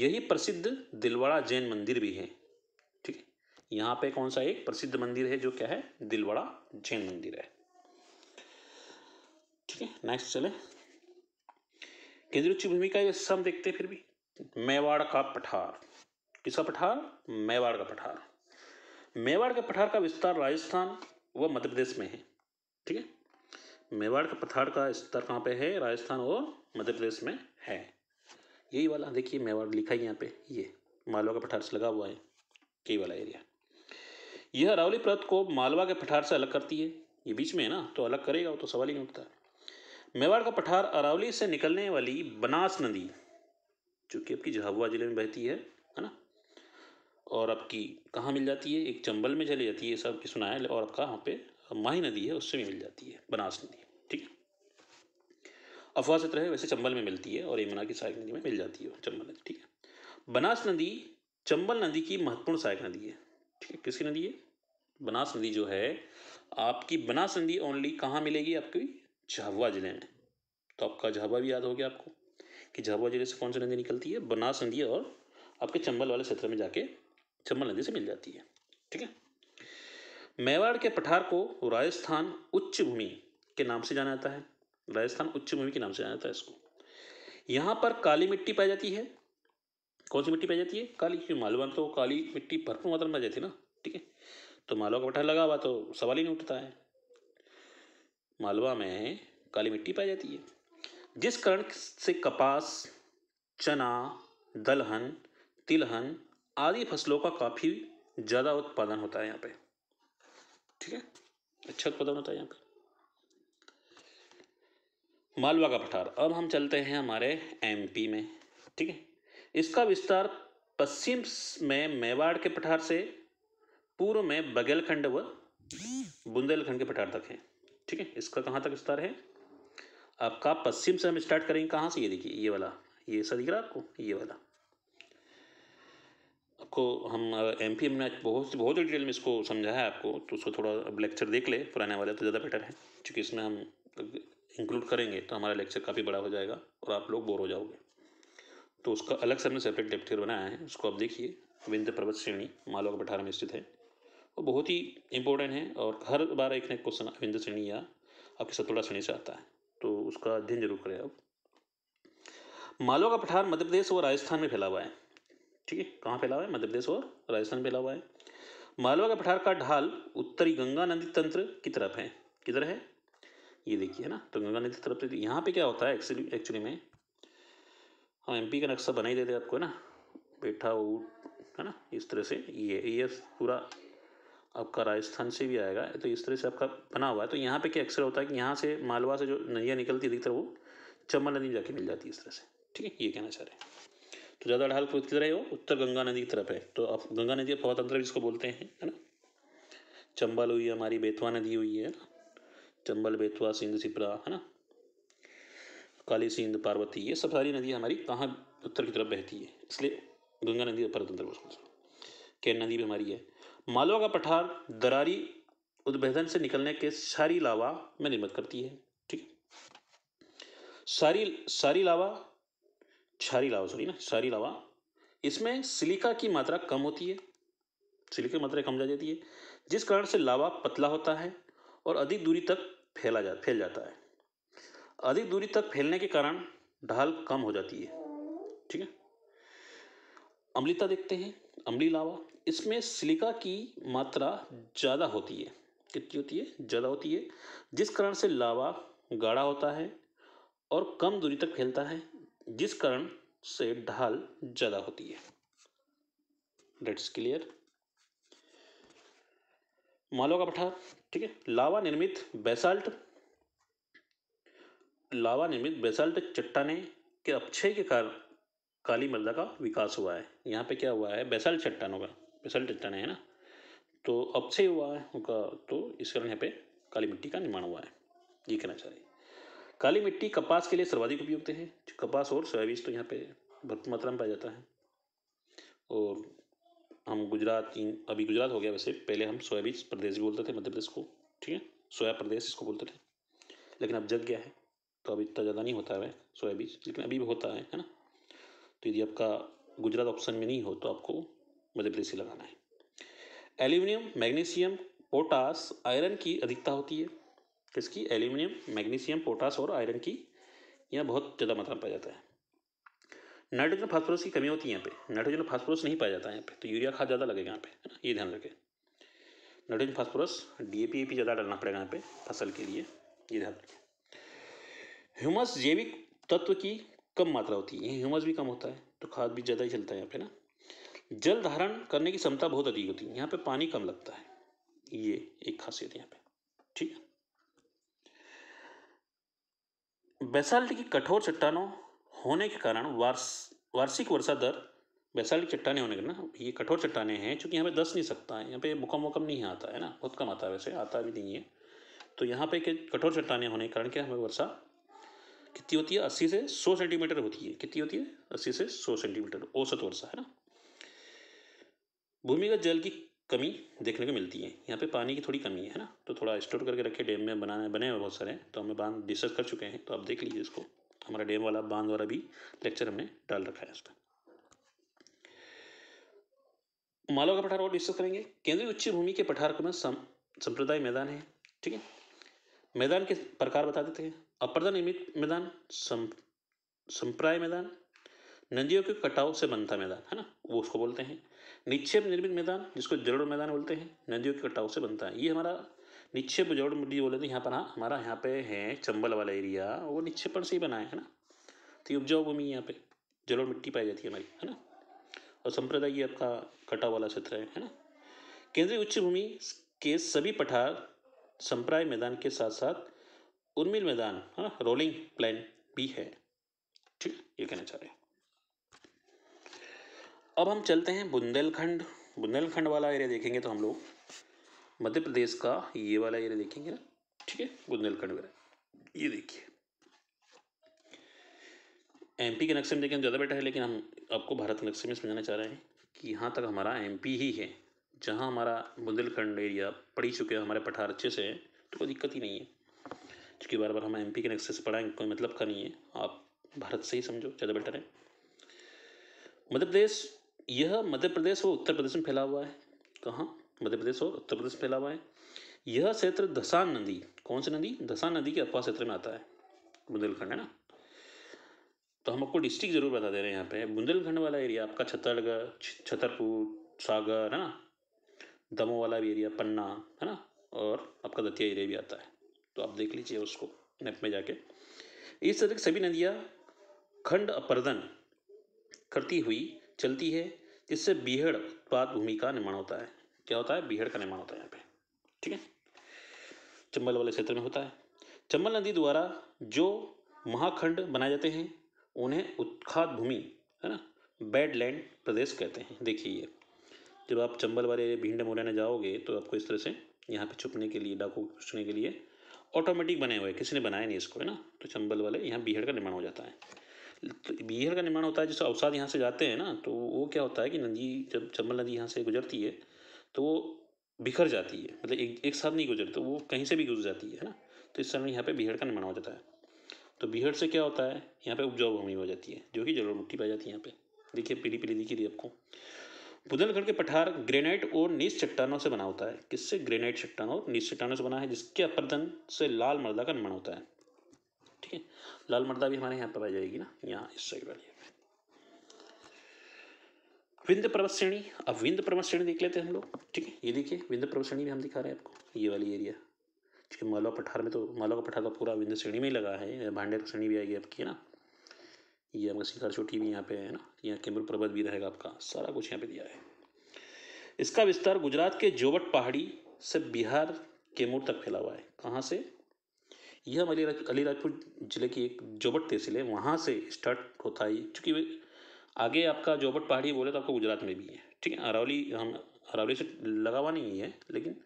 यही प्रसिद्ध दिलवाड़ा जैन मंदिर भी है ठीक है यहाँ पे कौन सा एक प्रसिद्ध मंदिर है जो क्या है दिलवाड़ा जैन मंदिर है ठीक है नेक्स्ट चले केंद्रीय उच्च भूमि का ये सब देखते फिर भी मेवाड़ का पठार किसका पठार मेवाड़ का पठार मेवाड़ के पठार का विस्तार राजस्थान व मध्य प्रदेश में है ठीक है मेवाड़ के पठार का स्तर कहाँ पे है राजस्थान और मध्य प्रदेश में है यही वाला देखिए मेवाड़ लिखा है यहाँ पे ये मालवा का पठार से लगा हुआ है यही वाला एरिया यह अरावली पर्वत को मालवा के पठार से अलग करती है ये बीच में है ना तो अलग करेगा वो तो सवाल ही नहीं उठता मेवाड़ का पठार अरावली से निकलने वाली बनास नदी जो कि आपकी झाबुआ जिले में बहती है है ना और आपकी कहाँ मिल जाती है एक चंबल में चली जाती है सब सुना सुनाया और आपका वहाँ पे माही नदी है उससे भी मिल जाती है बनास नदी ठीक है अफवाह है वैसे चंबल में मिलती है और यमुना की सहायक नदी में मिल जाती है चंबल नदी ठीक है बनास नदी चंबल नदी की महत्वपूर्ण सहायक नदी है ठीक है किसकी नदी है बनास नदी जो है आपकी बनास नदी ओनली कहाँ मिलेगी आपकी झाबुआ ज़िले में तो आपका झाबुआ भी याद हो गया आपको कि झाबुआ ज़िले से कौन सी नदी निकलती है बनास नदी और आपके चंबल वाले क्षेत्र में जाके चंबल नदी से मिल जाती है ठीक है मेवाड़ के पठार को राजस्थान उच्च भूमि के नाम से जाना जाता है राजस्थान उच्च भूमि के नाम से जाना जाता है इसको यहाँ पर काली मिट्टी पाई जाती है कौन सी मिट्टी पाई जाती है काली क्योंकि मालवा में तो काली मिट्टी भरपूर मात्रा में पाई जाती है ना ठीक है तो मालवा का पठार लगा हुआ तो सवाल ही नहीं उठता है मालवा में काली मिट्टी पाई जाती है जिस कारण से कपास चना दलहन तिलहन आदि फसलों का काफ़ी ज़्यादा उत्पादन होता है यहाँ पे ठीक है अच्छा उत्पादन होता है यहाँ पे मालवा का पठार अब हम चलते हैं हमारे एमपी में ठीक है इसका विस्तार पश्चिम में मेवाड़ के पठार से पूर्व में बघेलखंड व बुंदेलखंड के पठार तक है ठीक है इसका कहाँ तक विस्तार है आपका पश्चिम से हम स्टार्ट करेंगे कहाँ से ये देखिए ये वाला ये ऐसा दिख रहा है आपको ये वाला आपको हम एम पी में बहुत बहुत डिटेल में इसको समझा है आपको तो उसको थोड़ा लेक्चर देख ले पुराने वाले तो ज़्यादा बेटर है क्योंकि इसमें हम इंक्लूड करेंगे तो हमारा लेक्चर काफ़ी बड़ा हो जाएगा और आप लोग बोर हो जाओगे तो उसका अलग से हमने सेपरेट लेक्चर बनाया है उसको आप देखिए विंध्य पर्वत श्रेणी मालवा का पठार में स्थित है वो बहुत ही इंपॉर्टेंट है और हर बार एक ना एक क्वेश्चन विंध्य श्रेणी या आपकी सतोड़ा श्रेणी से आता है तो उसका अध्ययन जरूर करें आप मालवा का पठार मध्य प्रदेश और राजस्थान में फैला हुआ है ठीक है कहाँ फैला हुआ है मध्य प्रदेश और राजस्थान में फैला हुआ है मालवा का पठार का ढाल उत्तरी गंगा नदी तंत्र की तरफ है किधर है ये देखिए ना तो गंगा नदी तरफ से यहाँ पे क्या होता है एक्चुअली एक्चुअली में हम एम का नक्शा बना ही देते आपको है ना बैठा ऊट है ना इस तरह से ये ये पूरा आपका राजस्थान से भी आएगा तो इस तरह से आपका बना हुआ है तो यहाँ पे क्या अक्सर होता है कि यहाँ से मालवा से जो नदियाँ निकलती है अधिकतर वो चंबल नदी में जाके मिल जाती है इस तरह से ठीक है ये कहना चाह रहे हैं तो ज़्यादा ढाल किधर है वो उत्तर गंगा नदी की तरफ है तो आप गंगा नदी अंतर जिसको बोलते हैं है ना चंबल हुई हमारी बेतवा नदी हुई है ना चंबल बेतवा सिंध सिपरा है ना काली सिंध पार्वती ये सब सारी नदियाँ हमारी कहाँ उत्तर की तरफ बहती है इसलिए गंगा नदी पर कैन नदी भी हमारी है मालवा का पठार दरारी उद्भेदन से निकलने के सारी लावा में निर्मित करती है ठीक है सारी सारी लावा छारी लावा सॉरी ना सारी लावा इसमें सिलिका की मात्रा कम होती है सिलिका की मात्रा कम जा जाती है जिस कारण से लावा पतला होता है और अधिक दूरी तक फैला जा फैल जाता है अधिक दूरी तक फैलने के कारण ढाल कम हो जाती है ठीक है अम्लिता देखते हैं अम्ली लावा इसमें सिलिका की मात्रा ज़्यादा होती है कितनी होती है ज़्यादा होती है जिस कारण से लावा गाढ़ा होता है और कम दूरी तक फैलता है जिस कारण से ढाल ज़्यादा होती है डेट्स क्लियर मालवा का पठार ठीक है लावा निर्मित बेसाल्ट लावा निर्मित बेसाल्ट चट्टाने के अपक्षय के कारण काली मृदा का विकास हुआ है यहाँ पे क्या हुआ है बेसाल्ट चट्टानों का बेसाल्ट चट्टाने है ना तो अपक्षय हुआ है उनका तो इस कारण यहाँ पे काली मिट्टी का निर्माण हुआ है ये कहना चाहिए काली मिट्टी कपास के लिए सर्वाधिक उपयुक्त है कपास और सोयाबीज तो यहाँ पे भरपूर मात्रा में पाया जाता है और हम गुजरात अभी गुजरात हो गया वैसे पहले हम सोयाबीज प्रदेश भी बोलते थे मध्य प्रदेश को ठीक है सोया प्रदेश इसको बोलते थे लेकिन अब जग गया है तो अब इतना ज़्यादा नहीं होता है सोयाबीज लेकिन अभी भी होता है है ना तो यदि आपका गुजरात ऑप्शन में नहीं हो तो आपको मध्य प्रदेश ही लगाना है एल्यूमिनियम मैग्नीशियम पोटास आयरन की अधिकता होती है किसकी एल्यूमिनियम मैग्नीशियम पोटास और आयरन की यहाँ बहुत ज़्यादा मात्रा में पाया जाता है नाइट्रोजन फास्फोरस की कमी होती है यहाँ पे नाइट्रोजन फास्फोरस नहीं पाया जाता है यहाँ पे तो यूरिया खाद ज़्यादा लगेगा यहाँ पे ये ध्यान रखें nitrogen phosphorus D A P A P ज़्यादा डालना पड़ेगा यहाँ पे फसल के लिए ये ध्यान रखें ह्यूमस जैविक तत्व की कम मात्रा होती है ह्यूमस भी कम होता है तो खाद भी ज़्यादा ही चलता है यहाँ पे ना जल धारण करने की क्षमता बहुत अधिक होती है यहाँ पे पानी कम लगता है ये एक खासियत है यहाँ पे ठीक है बेसाल्ट की कठोर चट्टानों होने के कारण वार्ष वार्षिक वर्षा दर वैशाली चट्टाने होने के ना ये कठोर चट्टाने हैं चूँकि यहाँ पे दस नहीं सकता है यहाँ पे मुकम वकम नहीं आता है ना बहुत कम आता है वैसे आता भी नहीं है तो यहाँ पे के कठोर चट्टाने होने के कारण क्या हमें वर्षा कितनी होती है अस्सी से सौ सेंटीमीटर होती है कितनी होती है अस्सी से सौ सेंटीमीटर औसत वर्षा है ना भूमिगत जल की कमी देखने को मिलती है यहाँ पे पानी की थोड़ी कमी है ना तो थोड़ा स्टोर करके रखे डैम में बनाए बने हुए बहुत सारे तो हमें बांध डिस्कस कर चुके हैं तो आप देख लीजिए इसको हमारा डेम वाला बांध वाला भी लेक्चर हमने डाल रखा है उसका मालवा का पठार और डिस्कस करेंगे केंद्रीय उच्च भूमि के पठार में संप्रदाय मैदान है ठीक है मैदान के प्रकार बता देते हैं अपर्दा निर्मित मैदान संप्राय मैदान नदियों के कटाव से बनता मैदान है ना वो उसको बोलते हैं निक्षेप निर्मित मैदान जिसको जरूर मैदान बोलते हैं नदियों के कटाव से बनता है ये हमारा नीचे बुजौड़ मुंडी बोले तो यहाँ पर हमारा यहाँ पे है चंबल वाला एरिया वो निक्षेपण से ही बना है ना तो उपजाऊ भूमि यहाँ पे जलोड़ मिट्टी पाई जाती है हमारी है ना और संप्रदाय ये आपका कटा वाला क्षेत्र है है ना केंद्रीय उच्च भूमि के सभी पठार संप्राय मैदान के साथ साथ उर्मिल मैदान है ना रोलिंग प्लान भी है ठीक ये कहना चाह रहे हैं अब हम चलते हैं बुंदेलखंड बुंदेलखंड वाला एरिया देखेंगे तो हम लोग मध्य प्रदेश का ये वाला एरिया देखेंगे ना ठीक है बुंदेलखंड वगैरह ये देखिए एमपी के नक्शे में देखें ज़्यादा बेटर है लेकिन हम आपको भारत के नक्शे में समझाना चाह रहे हैं कि यहाँ तक हमारा एमपी ही है जहाँ हमारा बुंदेलखंड एरिया पढ़ ही चुके हैं हमारे पठार अच्छे से तो कोई दिक्कत ही नहीं है क्योंकि बार बार हम पी के नक्शे से पढ़ाएंगे कोई मतलब का नहीं है आप भारत से ही समझो ज़्यादा बेटर है मध्य प्रदेश यह मध्य प्रदेश और उत्तर प्रदेश में फैला हुआ है कहाँ मध्य प्रदेश और उत्तर प्रदेश में फैला हुआ है यह क्षेत्र धसान नदी कौन सी नदी धसान नदी के अपवाह क्षेत्र में आता है बुंदेलखंड है ना तो हम आपको डिस्ट्रिक्ट जरूर बता दे रहे हैं यहाँ पे बुंदेलखंड वाला एरिया आपका छतरगढ़ छतरपुर सागर है ना दमो वाला भी एरिया पन्ना है ना और आपका दतिया एरिया भी आता है तो आप देख लीजिए उसको नेप में जाके इस तरह की सभी नदियाँ खंड अपर्दन करती हुई चलती है जिससे बीहड़ उत्पाद भूमि का निर्माण होता है क्या होता है बीहड़ का निर्माण होता है यहाँ पे ठीक है चंबल वाले क्षेत्र में होता है चंबल नदी द्वारा जो महाखंड बनाए जाते हैं उन्हें उत्खात भूमि है ना लैंड प्रदेश कहते हैं देखिए ये जब आप चंबल वाले भिंड मोरने जाओगे तो आपको इस तरह से यहाँ पे छुपने के लिए डाकू छुपने के लिए ऑटोमेटिक बने हुए किसी ने बनाया नहीं इसको है ना तो चंबल वाले यहाँ बीहड़ का निर्माण हो जाता है तो बीहड़ का निर्माण होता है जिससे अवसाद यहाँ से जाते हैं ना तो वो क्या होता है कि नदी जब चंबल नदी यहाँ से गुजरती है तो वो बिखर जाती है मतलब एक एक साथ नहीं गुजरती तो वो कहीं से भी गुजर जाती है ना तो इस समय यहाँ पे बिहड़ का निर्माण हो जाता है तो बिहड़ से क्या होता है यहाँ पे उपजाऊ भूमि हो जाती है जो कि जलोड़ मिट्टी पाई जाती है यहाँ पे देखिए पीली पीली दिखी थी आपको बुदलगढ़ के पठार ग्रेनाइट और नीच चट्टानों से बना होता है किससे ग्रेनाइट चट्टानों और नीच चट्टानों से बना है जिसके अपर्दन से लाल मर्दा का निर्माण होता है ठीक है लाल मर्दा भी हमारे यहाँ पर आ जाएगी ना यहाँ इस साइड वाली विंध्य पर्वत श्रेणी अब विंध्य पर्वत श्रेणी देख लेते हैं हम लोग ठीक है ये देखिए विंध्य पर्वत श्रेणी भी हम दिखा रहे हैं आपको ये वाली एरिया है मालवा पठार में तो मालवा पठार का पूरा विंध्य श्रेणी में ही लगा है भांडेर श्रेणी भी आएगी आपकी है ना ये आपका शिखर चोटी भी यहाँ पे है ना यहाँ केमर पर्वत भी रहेगा आपका सारा कुछ यहाँ पे दिया है इसका विस्तार गुजरात के जोबट पहाड़ी से बिहार केमूर तक फैला हुआ है कहाँ से यह अलीराज अलीराजपुर जिले की एक जोबट तहसील है वहाँ से स्टार्ट होता है चूँकि आगे आपका जोबट पहाड़ी बोले तो आपको गुजरात में भी है ठीक है अरावली हम अरावली से लगा हुआ नहीं है लेकिन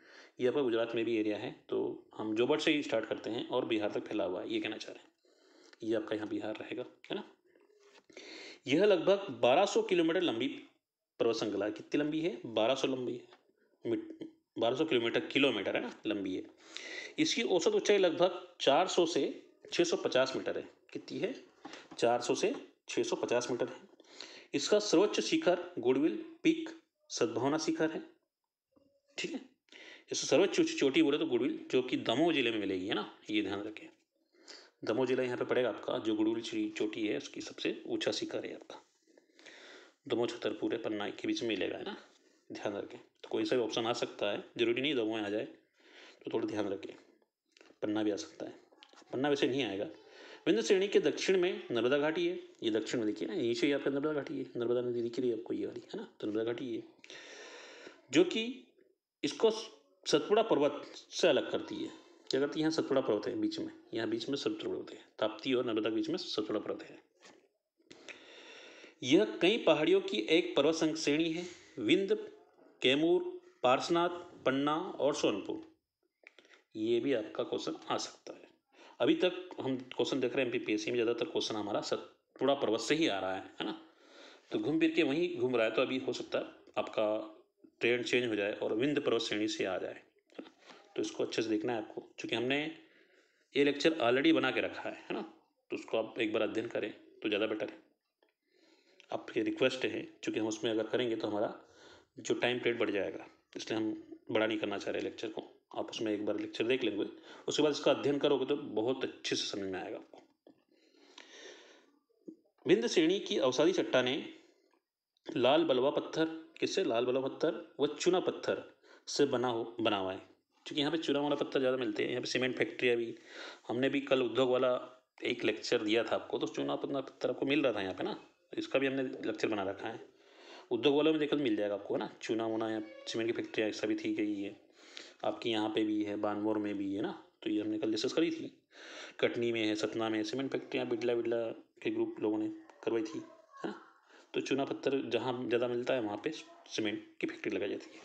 ये आपका गुजरात में भी एरिया है तो हम जोबट से ही स्टार्ट करते हैं और बिहार तक फैला हुआ है ये कहना चाह रहे हैं ये आपका यहाँ बिहार रहेगा है ना यह लगभग 1200 किलोमीटर लंबी पर्वत श्रृंखला कितनी लंबी है 1200 लंबी है सौ किलोमीटर किलोमीटर है ना लंबी है इसकी औसत ऊंचाई लगभग 400 से 650 मीटर है कितनी है 400 से 650 मीटर है इसका सर्वोच्च शिखर गुडविल पीक सद्भावना शिखर है ठीक है इसको सर्वोच्च चोटी बोले तो गुडविल जो कि दमोह जिले में मिलेगी है ना ये ध्यान रखें दमोह जिला यहाँ पे पड़ेगा आपका जो गुडविल चोटी है उसकी सबसे ऊंचा शिखर है आपका दमोह छतरपुर है पन्ना के बीच में मिलेगा है ना ध्यान रखें तो कोई सा भी ऑप्शन आ सकता है जरूरी नहीं दमोह आ जाए तो थोड़ा ध्यान रखें पन्ना भी आ सकता है पन्ना वैसे नहीं आएगा विंध्य श्रेणी के दक्षिण में नर्मदा घाटी है ये दक्षिण में देखिए ना यहीं से आपका नर्मदा घाटी है नर्मदा नदी दिख रही है आपको ये वाली है ना तो नर्मदा घाटी है जो कि इसको सतपुड़ा पर्वत से अलग करती है क्या करती है यहाँ सतपुड़ा पर्वत है बीच में यहाँ बीच में सतपुड़ा पर्वत है ताप्ती और नर्मदा के बीच में सतपुड़ा पर्वत है यह कई पहाड़ियों की एक पर्वत संघ श्रेणी है विंध्य कैमूर पार्सनाथ पन्ना और सोनपुर ये भी आपका क्वेश्चन आ सकता है अभी तक हम क्वेश्चन देख रहे हैं एमपीपीएससी में ज़्यादातर क्वेश्चन हमारा सतपुड़ा पर्वत से ही आ रहा है है ना तो घूम फिर के वहीं घूम रहा है तो अभी हो सकता है आपका ट्रेंड चेंज हो जाए और विंध्य पर्वत श्रेणी से आ जाए तो इसको अच्छे से देखना है आपको चूँकि हमने ये लेक्चर ऑलरेडी बना के रखा है है ना तो उसको आप एक बार अध्ययन करें तो ज़्यादा बेटर है ये रिक्वेस्ट है चूँकि हम उसमें अगर करेंगे तो हमारा जो टाइम पीरियड बढ़ जाएगा इसलिए हम बड़ा नहीं करना चाह रहे लेक्चर को आप उसमें एक बार लेक्चर देख लेंगे उसके बाद इसका अध्ययन करोगे तो बहुत अच्छे से समझ में आएगा आपको बिंद श्रेणी की अवसादी चट्टाने लाल बलवा पत्थर किससे लाल बलवा पत्थर व चूना पत्थर से बना हो बना हुआ है क्योंकि यहाँ पे चूना वाला पत्थर ज़्यादा मिलते हैं यहाँ पे सीमेंट फैक्ट्रियाँ भी हमने भी कल उद्योग वाला एक लेक्चर दिया था आपको तो चुना पत्थर पत्थर आपको मिल रहा था यहाँ पे ना इसका भी हमने लेक्चर बना रखा है उद्योग वालों में देखो तो मिल जाएगा आपको है ना चूना वूना या सीमेंट की फैक्ट्रियाँ ऐसा भी थी गई है आपकी यहाँ पे भी है बानवोर में भी है ना तो ये हमने कल डिस्कस करी थी कटनी में है सतना में सीमेंट फैक्ट्रियाँ बिडला बिडला के ग्रुप लोगों ने करवाई थी है ना तो चूना पत्थर जहाँ ज़्यादा मिलता है वहाँ पे सीमेंट की फैक्ट्री लगाई जाती है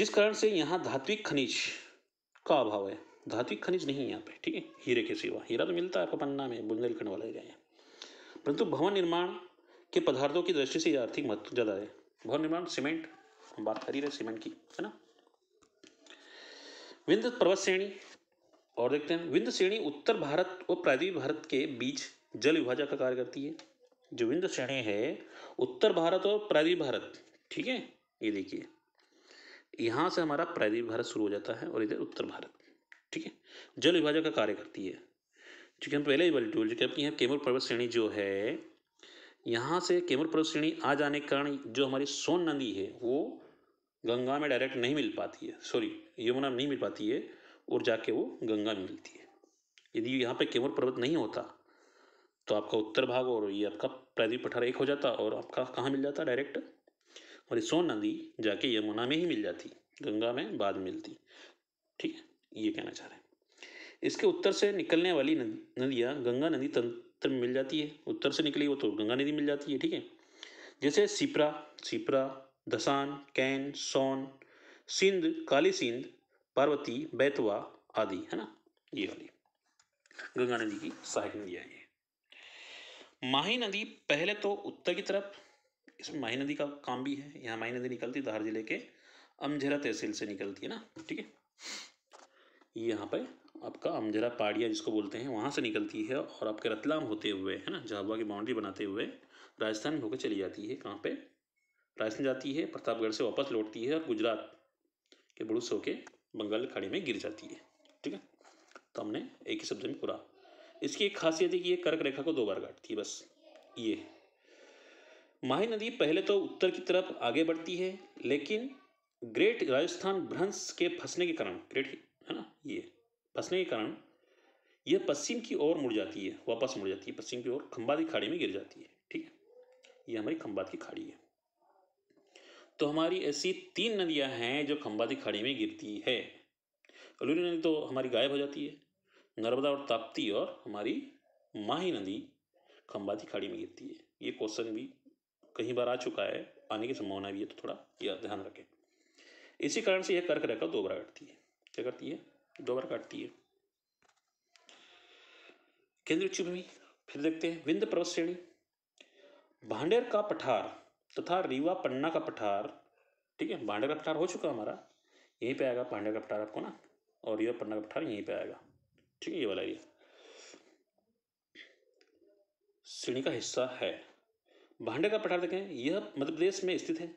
जिस कारण से यहाँ धात्विक खनिज का अभाव है धात्विक खनिज नहीं है यहाँ पे ठीक है हीरे के सिवा हीरा तो मिलता है आपको पन्ना में बुंदेलखंड वाला एरिया है परंतु भवन निर्माण के पदार्थों की दृष्टि से आर्थिक महत्व ज़्यादा है भवन निर्माण सीमेंट हम बात कर ही रहे सीमेंट की है ना विंध्य पर्वत श्रेणी और देखते हैं विंध्य श्रेणी उत्तर भारत और प्रायद्वीप भारत के बीच जल विभाजक का कार्य करती है जो विंध्य श्रेणी है उत्तर भारत और प्रायद्वीप भारत ठीक है ये देखिए यहां से हमारा प्रायद्वीप भारत शुरू हो जाता है और इधर उत्तर भारत ठीक है जल विभाजक का कार्य करती है चूंकि हम पहले ही बोल बोल चुके हैं केमर पर्वत श्रेणी जो है यहाँ से केमर पर्वत श्रेणी आ जाने के कारण जो हमारी सोन नदी है वो गंगा में डायरेक्ट नहीं मिल पाती है सॉरी यमुना में नहीं मिल पाती है और जाके वो गंगा में मिलती है यदि यहाँ पे केवर पर्वत नहीं होता तो आपका उत्तर भाग और ये आपका प्रायद्वीप पठार एक हो जाता और आपका कहाँ मिल जाता डायरेक्ट और ये सोन नदी जाके यमुना में ही मिल जाती गंगा में बाद में मिलती ठीक है ये कहना चाह रहे हैं इसके उत्तर से निकलने वाली नदियाँ गंगा नदी तंत्र में मिल जाती है उत्तर से निकली वो तो गंगा नदी मिल जाती है ठीक है जैसे सिपरा सिपरा धसान कैन सोन सिंध काली सिंध पार्वती बैतवा आदि है ना ये वाली गंगा नदी की सहायक नदी है ये माही नदी पहले तो उत्तर की तरफ इसमें माही नदी का काम भी है यहाँ माही नदी निकलती धार जिले के अमझेरा तहसील से निकलती है ना ठीक है यहाँ पे आपका अमझेरा पहाड़िया जिसको बोलते हैं वहाँ से निकलती है और आपके रतलाम होते हुए है ना झाबुआ की बाउंड्री बनाते हुए राजस्थान में होकर चली जाती है कहाँ पे रायसेन जाती है प्रतापगढ़ से वापस लौटती है और गुजरात के बड़ूस होके बंगाल खाड़ी में गिर जाती है ठीक है तो हमने एक ही शब्द में पूरा इसकी एक खासियत है कि ये कर्क रेखा को दो बार काटती है बस ये माही नदी पहले तो उत्तर की तरफ आगे बढ़ती है लेकिन ग्रेट राजस्थान भ्रंश के फंसने के कारण ग्रेट है ना ये फंसने के कारण यह पश्चिम की ओर मुड़ जाती है वापस मुड़ जाती है पश्चिम की ओर की खाड़ी में गिर जाती है ठीक है ये हमारी खंबात की खाड़ी है तो हमारी ऐसी तीन नदियां हैं जो की खाड़ी में गिरती है अलूरी नदी तो हमारी गायब हो जाती है नर्मदा और ताप्ती और हमारी माही नदी खंबाती खाड़ी में गिरती है ये क्वेश्चन भी कहीं बार आ चुका है आने की संभावना भी है तो थोड़ा यह ध्यान रखें इसी कारण से यह कर्क रेखा दो बार काटती है क्या करती है दो बार काटती है केंद्रीय चुभ फिर देखते हैं विंध्य पर्वत श्रेणी भांडेर का पठार तथा रीवा पन्ना का पठार ठीक है भांडे का पठार हो चुका हमारा यहीं पे आएगा पांडे का पठार आपको ना और रीवा पन्ना का पठार यहीं पे आएगा ठीक है ये वाला एरिया श्रेणी का हिस्सा है भांडे का पठार देखें यह मध्य प्रदेश में स्थित है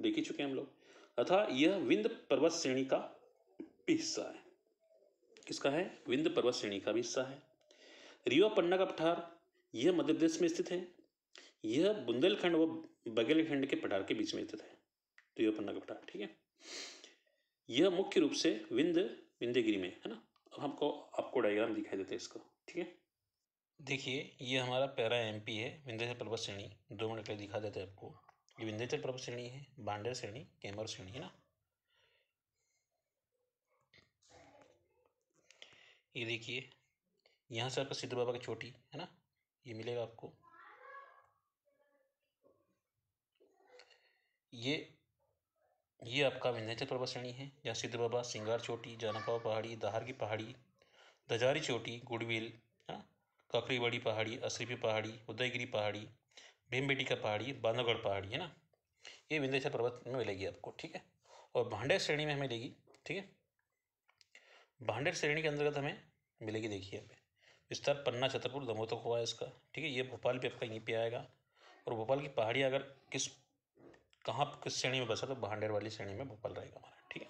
देख ही चुके हैं हम लोग अथा यह विंध्य पर्वत श्रेणी का भी हिस्सा है किसका है विंध्य पर्वत श्रेणी का भी हिस्सा है रीवा पन्ना का पठार यह मध्य प्रदेश में स्थित है यह बुंदेलखंड व बघेलखंड के पठार के बीच में स्थित है तो पन्ना का पठार ठीक है यह मुख्य रूप से विंध विंध्यगिरी में है ना अब हमको आपको डायग्राम दिखाई देता है इसको ठीक है देखिए ये हमारा पैरा पी है विंध्याचल पर्वत श्रेणी दो मिनट पहले दिखा देते हैं आपको ये विंध्याचल पर्वत श्रेणी है बांडेर श्रेणी कैमर श्रेणी है ना ये देखिए यहाँ से आपका सिद्ध बाबा की चोटी है ना ये मिलेगा आपको ये ये आपका विंध्याचल पर्वत श्रेणी है जहाँ सिद्ध बाबा सिंगार चोटी जानापा पहाड़ी दहार की पहाड़ी दजारी चोटी गुडविल है हाँ, बड़ी पहाड़ी असरीपी पहाड़ी उदयगिरी पहाड़ी भीमबेटी का पहाड़ी बांधवगढ़ पहाड़ी है ना ये विंध्याचल पर्वत में मिलेगी आपको ठीक है और भांडेर श्रेणी में हमें मिलेगी ठीक है भांडेर श्रेणी के अंतर्गत हमें मिलेगी देखिए हमें विस्तार पन्ना छतरपुर दमोतक हुआ है इसका ठीक है ये भोपाल भी आपका यहीं पर आएगा और भोपाल की पहाड़ी अगर किस कहाँ किस श्रेणी में बसा तो भांडेर वाली श्रेणी में भोपाल रहेगा हमारा ठीक है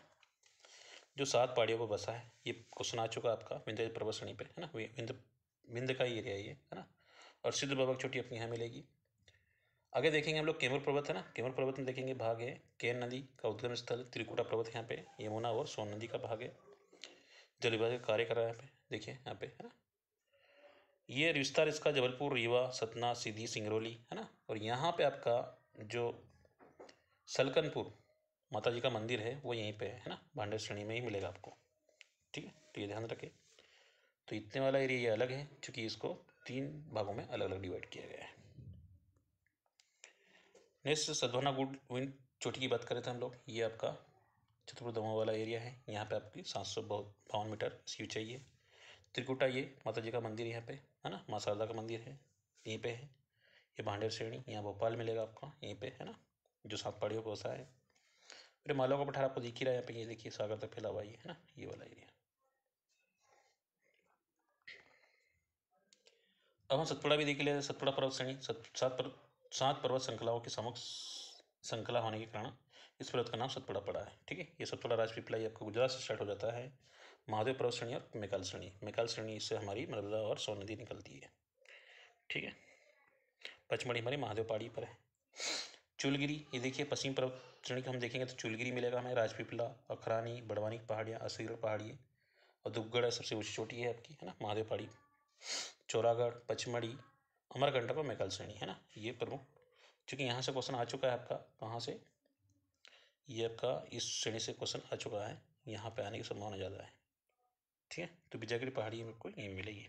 जो सात पहाड़ियों पर बसा है ये क्वेश्चन आ चुका आपका विंध्य पर्वत श्रेणी पर है ना विंध्य विंध्य का ही एरिया ये है ना और सिद्ध बाबा की चोटी अपनी यहाँ मिलेगी आगे देखेंगे हम लोग केमर पर्वत है ना केमर पर्वत में देखेंगे भाग है केन नदी का उद्गम स्थल त्रिकुटा पर्वत यहाँ पे यमुना और सोन नदी का भाग है जल विभाग का कार्य कर रहा है यहाँ पे देखिए यहाँ पे है ना ये विस्तार इसका जबलपुर रीवा सतना सीधी सिंगरौली है ना और यहाँ पे आपका जो सलकनपुर माता जी का मंदिर है वो यहीं पे है है ना भांडे श्रेणी में ही मिलेगा आपको ठीक है तो ये ध्यान रखें तो इतने वाला एरिया ये अलग है चूँकि इसको तीन भागों में अलग अलग डिवाइड किया गया है नेक्स्ट सद्भावना गुड विन चोटी की बात करें तो हम लोग ये आपका दमा वाला एरिया है यहाँ पे आपकी सात सौ बावन मीटर सी चाहिए त्रिकुटा ये माता जी का मंदिर यहाँ पे है ना माँ शारदा का मंदिर है यहीं पे है ये भांडेर श्रेणी यहाँ भोपाल मिलेगा आपका यहीं पे है ना जो सात पहाड़ियों को सा है फिर मालवा का पठार आपको दिख ही रहा है यहाँ पे ये देखिए सागर तक फैला हुआ है ना ये वाला एरिया अब हम सतपुड़ा भी देख लिया सतपुड़ा पर्वत श्रेणी सत सात पर सात पर्वत श्रृंखलाओं के समक्ष श्रृंखला होने के कारण इस पर्वत का नाम सतपुड़ा पड़ा है ठीक है ये सतपुड़ा ये आपको गुजरात से स्टार्ट हो जाता है महादेव पर्वत श्रेणी और मेकाल श्रेणी मेकाल श्रेणी से हमारी नर्मदा और सोन नदी निकलती है ठीक है पचमढ़ी हमारी महादेव पहाड़ी पर है चुलगिरी ये देखिए पश्चिम पर्वत श्रेणी का हम देखेंगे तो चुलगिरी मिलेगा हमें राजपिपला अखरानी बड़वानी की पहाड़ियाँ असीगढ़ पहाड़ी और दुबगढ़ सबसे ऊँची चोटी है आपकी है ना महादेव पहाड़ी चौरागढ़ पचमढ़ी अमरकंटक और मैकल श्रेणी है ना ये प्रमुख चूँकि यहाँ से क्वेश्चन आ चुका है आपका कहाँ से ये आपका इस श्रेणी से क्वेश्चन आ चुका है यहाँ पर आने की संभावना ज़्यादा है ठीक है तो बिजागिरी पहाड़ी आपको यहीं मिलेगी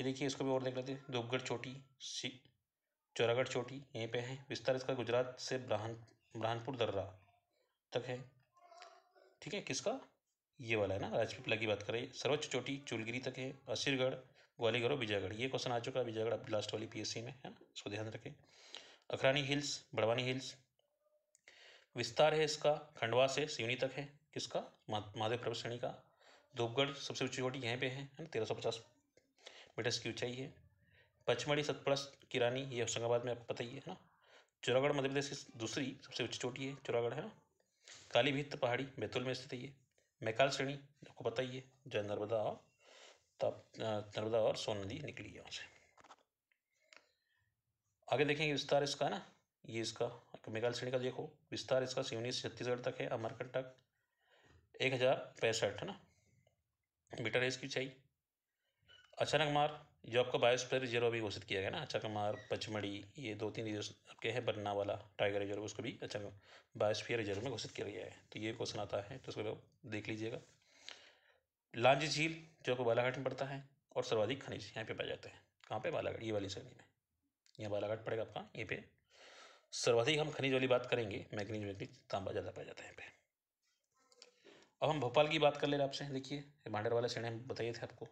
ये देखिए इसको भी और देख लेते हैं धूपगढ़ चोटी सी चौरागढ़ चोटी यहीं पे है विस्तार इसका गुजरात से ब्रहान ब्रहानपुर दर्रा तक है ठीक है किसका ये वाला है ना राजपिपला की बात करें सर्वोच्च चोटी चुलगिरी तक है असीरगढ़ ग्वालीगढ़ और विजयगढ़ ये क्वेश्चन आ चुका है विजयगढ़ अब लास्ट वाली पीएससी में है ना इसको ध्यान रखें अखरानी हिल्स बड़वानी हिल्स विस्तार है इसका खंडवा से सिवनी तक है किसका महादेव प्रभ श्रेणी का धूपगढ़ सबसे ऊंची चोटी यहीं पे है ना तेरह सौ पचास मीटर की ऊंचाई है पचमढ़ी सतपुड़ा किरानी ये होशंगाबाद में आपको पता ही है ना चौरागढ़ मध्य प्रदेश की दूसरी सबसे ऊंची चोटी है चौरागढ़ है ना काली पहाड़ी बैतूल में स्थित है ये मैकाल श्रेणी आपको पता ही है जो नर्मदा और तब नर्मदा और सोन नदी निकली है वहाँ से आगे देखेंगे विस्तार इसका ना ये इसका मैकाल श्रेणी का देखो विस्तार इसका सिवनी से छत्तीसगढ़ तक है अमरकंटक एक हज़ार पैंसठ है ना मीटर है इसकी ऊंचाई अचानक मार जो आपका बायोस्फेयर रिजर्व अभी घोषित किया गया ना अच्छा कमार पचमढ़ी ये दो तीन रिजर्व आपके हैं बन्ना वाला टाइगर रिजर्व उसको भी अच्छा बायोस्फीयर रिजर्व में घोषित किया गया है तो ये क्वेश्चन आता है तो उसको देख लीजिएगा लांजी झील जो आपको बालाघाट में पड़ता है और सर्वाधिक खनिज यहाँ पे पाए जाते हैं कहाँ पे बालाघाट ये वाली श्रेणी में यहाँ बालाघाट पड़ेगा आपका ये पे सर्वाधिक हम खनिज वाली बात करेंगे मैगनीज मैगनीज तांबा ज़्यादा पाया जाता है यहाँ पे अब हम भोपाल की बात कर ले रहे आपसे देखिए भांडर वाला श्रेणी हम बताइए थे आपको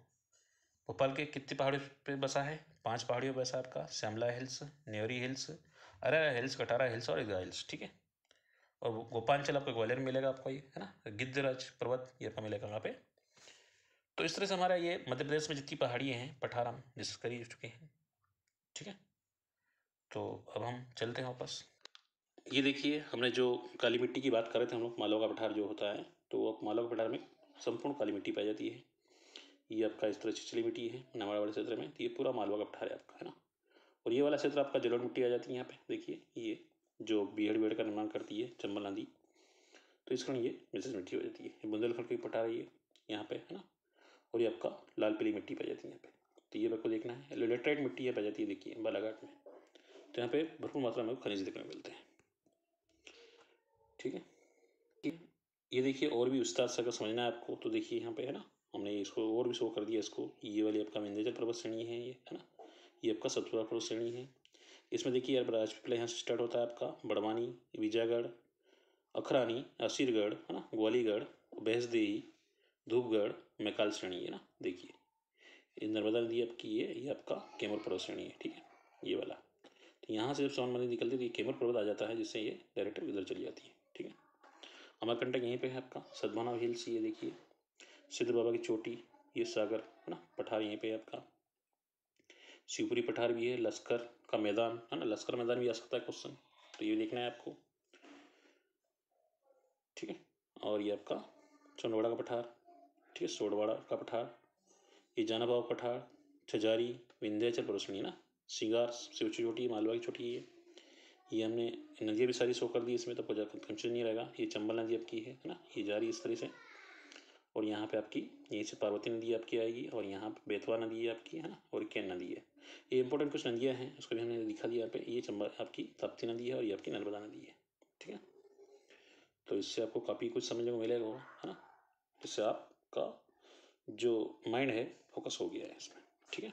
भोपाल के कितने पहाड़ियों पे बसा है पांच पहाड़ियों पर बसा आपका Shyamla hills Nevri hills Arera hills Katara hills और इगरा हिल्स ठीक है और गोपांचल आपको ग्वालियर मिलेगा आपको ये है ना गिद्धराज पर्वत ये आपका मिलेगा वहाँ पे तो इस तरह से हमारा ये मध्य प्रदेश में जितनी पहाड़ियाँ हैं पठार हम डिस्कस कर चुके हैं ठीक है तो अब हम चलते हैं वापस ये देखिए हमने जो काली मिट्टी की बात कर रहे थे हम लोग मालवा का पठार जो होता है तो आप मालवा पठार में संपूर्ण काली मिट्टी पाई जाती है ये आपका इस तरह छिछली मिट्टी है नवाड़ा वाले क्षेत्र में तो ये पूरा मालवा का पठार है आपका है ना और ये वाला क्षेत्र आपका जलोड़ मिट्टी आ जाती है यहाँ पे देखिए ये जो बीहड़ बीहड़ का निर्माण करती है चंबल नदी तो इस कारण ये मिश्र मिट्टी हो जाती है ये बुंदेलखंड की पठार है ये यहाँ पे है ना और ये आपका लाल पीली मिट्टी पाई जाती है यहाँ पे तो ये आपको देखना है लेटेराइट मिट्टी ये पाई जाती है देखिए बालाघाट में तो यहाँ पे भरपूर मात्रा में खनिज देखने को मिलते हैं ठीक है ये देखिए और भी उस्ताद से अगर समझना है आपको तो देखिए यहाँ पे है ना हमने इसको और भी शो कर दिया इसको ये वाली आपका मैनेजर पर्वत श्रेणी है ये है ना ये आपका सतपुरा पर्वत श्रेणी है इसमें देखिए यार राजपीपला यहाँ से स्टार्ट होता है आपका बड़वानी विजयगढ़ अखरानी असीरगढ़ है ना ग्वालीगढ़ बहसदेही धूपगढ़ मैकाल श्रेणी है ना देखिए ये नर्मदा नदी आपकी ये ये आपका कैमर पर्वत श्रेणी है ठीक है ये वाला तो यहाँ से जब सोन मंदिर निकलती है तो ये कैमर पर्वत आ जाता है जिससे ये डायरेक्ट इधर चली जाती है ठीक है हमारा कंटेक्ट यहीं पे है आपका सद्भावना हिल्स ये देखिए सिद्ध बाबा की चोटी ये सागर है ना पठार यहीं पे है आपका शिवपुरी पठार भी है लश्कर का मैदान है ना लश्कर मैदान भी आ सकता है क्वेश्चन तो ये देखना है आपको ठीक है और ये आपका चंदवाड़ा का पठार ठीक है सोडवाड़ा का पठार ये जानाबाव पठार छजारी विंध्याचल है ना सिंगार शिव ऊँची छोटी मालवा की छोटी है ये हमने नदियाँ भी सारी शो कर दी इसमें तो कोई कंफ्यूजन नहीं रहेगा ये चंबल नदी आपकी है ना ये जा रही है इस तरह से और यहाँ पे आपकी यहीं से पार्वती नदी आपकी आएगी और यहाँ पे बेतवा नदी है आपकी है ना और कैन नदी है ये इंपॉर्टेंट कुछ नदियाँ हैं उसको भी हमने दिखा दिया यहाँ पे ये चंबा आपकी तप्ती नदी है और ये आपकी नर्मदा नदी है ठीक है तो इससे आपको काफ़ी कुछ समझने को मिलेगा है ना जिससे आपका जो माइंड है फोकस हो गया है इसमें ठीक है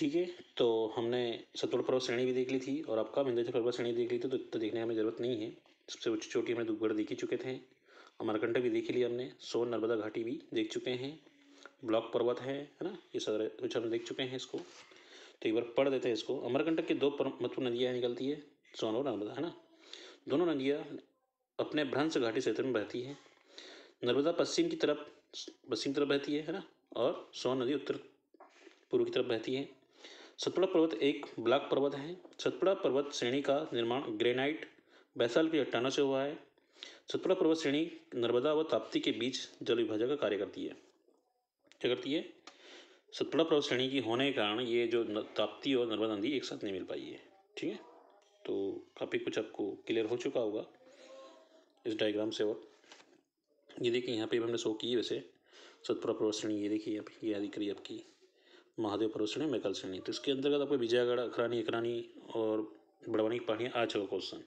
ठीक है तो हमने सतोड़ पर्वत श्रेणी भी देख ली थी और आपका विंध्य पर्वत श्रेणी देख ली थी तो, तो देखने हमें ज़रूरत नहीं है सबसे उच्च चोटी हमने दुग्गढ़ देख ही चुके थे अमरकंटक भी देख ली हमने सोन नर्मदा घाटी भी देख चुके हैं ब्लॉक पर्वत है है ना ये सारे कुछ हम देख चुके हैं इसको तो एक बार पढ़ देते हैं इसको अमरकंटक की दो महत्वपूर्ण नदियाँ निकलती है सोन और नर्मदा है ना दोनों नदियाँ अपने भ्रंश घाटी क्षेत्र में बहती है नर्मदा पश्चिम की तरफ पश्चिम तरफ बहती है है ना और सोन नदी उत्तर पूर्व की तरफ बहती है सतपुड़ा पर्वत एक ब्लॉक पर्वत है सतपुड़ा पर्वत श्रेणी का निर्माण ग्रेनाइट बैसाल की चट्टानों से हुआ है सतपुड़ा पर्वत श्रेणी नर्मदा व ताप्ती के बीच जल विभाजन का कार्य करती है क्या करती है सतपुड़ा पर्वत श्रेणी की होने के कारण ये जो ताप्ती और नर्मदा नदी एक साथ नहीं मिल पाई है ठीक है तो काफ़ी कुछ आपको क्लियर हो चुका होगा इस डायग्राम से और ये देखिए यहाँ पे हमने शो की वैसे सतपुड़ा पर्वत श्रेणी ये देखिए ये दिख रही है आपकी महादेव मैकल श्रेणी तो इसके अंतर्गत आपको विजयगढ़ अखरानी अखरानी और बड़वानी की पहाड़ियाँ आ चुका क्वेश्चन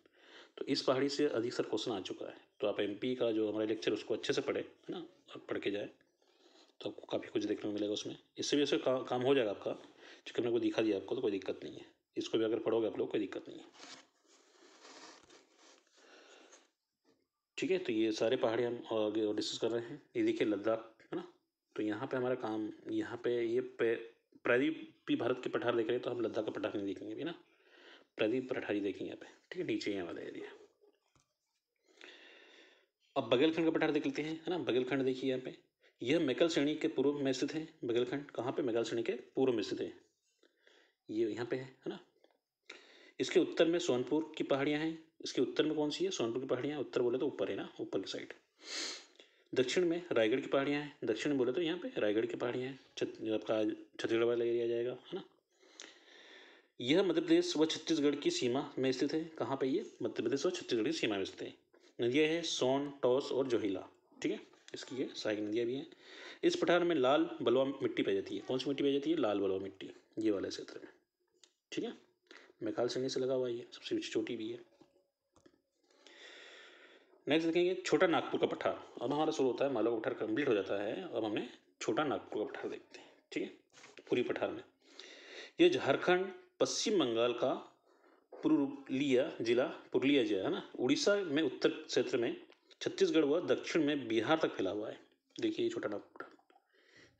तो इस पहाड़ी से अधिक सर क्वेश्चन आ चुका है तो आप एम का जो हमारा लेक्चर उसको अच्छे से पढ़े है ना और पढ़ के जाए तो आपको काफ़ी कुछ देखने को मिलेगा उसमें इससे भी ऐसे का, काम हो जाएगा आपका क्योंकि हमने को दिखा दिया आपको तो कोई दिक्कत नहीं है इसको भी अगर पढ़ोगे आप लोग कोई दिक्कत नहीं है ठीक है तो ये सारे पहाड़ी हम आगे डिस्कस कर रहे हैं ये देखिए लद्दाख है ना तो यहाँ पे हमारा काम यहाँ पे ये पे प्रदीप भी भारत के पठार देख रहे हैं तो हम लद्दाख का पठार नहीं देखेंगे भी ना प्रदीप पठारी देखेंगे यहाँ पे ठीक है नीचे यहाँ वाला एरिया अब बघेलखंड का पठार देख लेते हैं है ना बघेलखंड देखिए यहाँ पे यह मेकल श्रेणी के पूर्व में स्थित है बघेलखंड कहाँ पे मेकल श्रेणी के पूर्व में स्थित है ये यहाँ पे है है ना इसके उत्तर में सोनपुर की पहाड़ियाँ हैं इसके उत्तर में कौन सी है सोनपुर की पहाड़ियाँ उत्तर बोले तो ऊपर है ना ऊपर की साइड दक्षिण में रायगढ़ की पहाड़ियाँ हैं दक्षिण में बोले तो यहाँ पे रायगढ़ की पहाड़ियाँ हैं छत आपका छत्तीसगढ़ वाला एरिया जाएगा है ना यह मध्य प्रदेश व छत्तीसगढ़ की सीमा में स्थित है कहाँ पे ये मध्य प्रदेश व छत्तीसगढ़ की सीमा में स्थित है नदियाँ है सोन टॉस और जोहिला ठीक है इसकी ये सहायक नदियाँ भी हैं इस पठार में लाल बलवा मिट्टी पाई जाती है कौन सी मिट्टी पाई जाती है लाल बलवा मिट्टी ये वाले क्षेत्र में ठीक है मेघाल श्रेणी से लगा हुआ ये सबसे छोटी भी है नेक्स्ट देखेंगे छोटा नागपुर का पठार अब हमारा शुरू होता है मालवा पठार कंप्लीट हो जाता है अब हमें छोटा नागपुर का पठार देखते हैं ठीक है पूरी पठार में ये झारखंड पश्चिम बंगाल का पुरुलिया जिला पुरुलिया जिला है ना उड़ीसा में उत्तर क्षेत्र में छत्तीसगढ़ व दक्षिण में बिहार तक फैला हुआ है देखिए ये छोटा नागपुर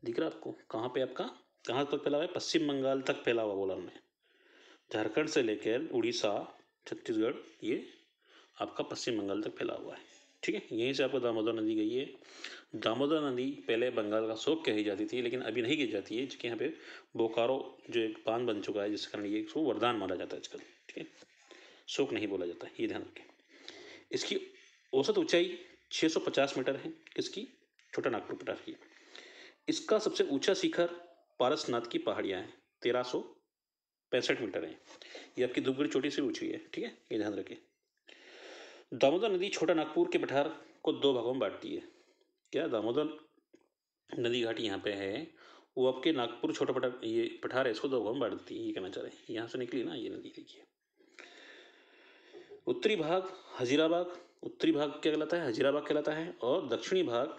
दिख रहा है आपको कहाँ पे आपका कहाँ तक फैला हुआ है पश्चिम बंगाल तक फैला हुआ बोला हमने झारखंड से लेकर उड़ीसा छत्तीसगढ़ ये आपका पश्चिम बंगाल तक फैला हुआ है ठीक है यहीं से आपको दामोदर नदी गई है दामोदर नदी पहले बंगाल का शोक कही जाती थी लेकिन अभी नहीं कही जाती है क्योंकि यहाँ पे बोकारो जो एक बांध बन चुका है जिस कारण ये इसको वरदान माना जाता है आजकल ठीक है शोक नहीं बोला जाता ये ध्यान रखें इसकी औसत ऊंचाई 650 मीटर है किसकी छोटा नागपुर पटार की इसका सबसे ऊंचा शिखर पारसनाथ की पहाड़ियाँ हैं तेरह सौ पैंसठ मीटर हैं ये आपकी धूपगढ़ चोटी से ऊँची है ठीक है ये ध्यान रखें दामोदर नदी छोटा नागपुर के पठार को दो भागों में बांटती है क्या दामोदर नदी घाट यहाँ पे है वो आपके नागपुर छोटा पठार ये पठार है इसको दो भागों में बांटती है ये कहना चाह रहे हैं यहाँ से निकली ना ये नदी देखिए उत्तरी भाग हजीराबाग उत्तरी भाग क्या कहलाता है हजीराबाग कहलाता है और दक्षिणी भाग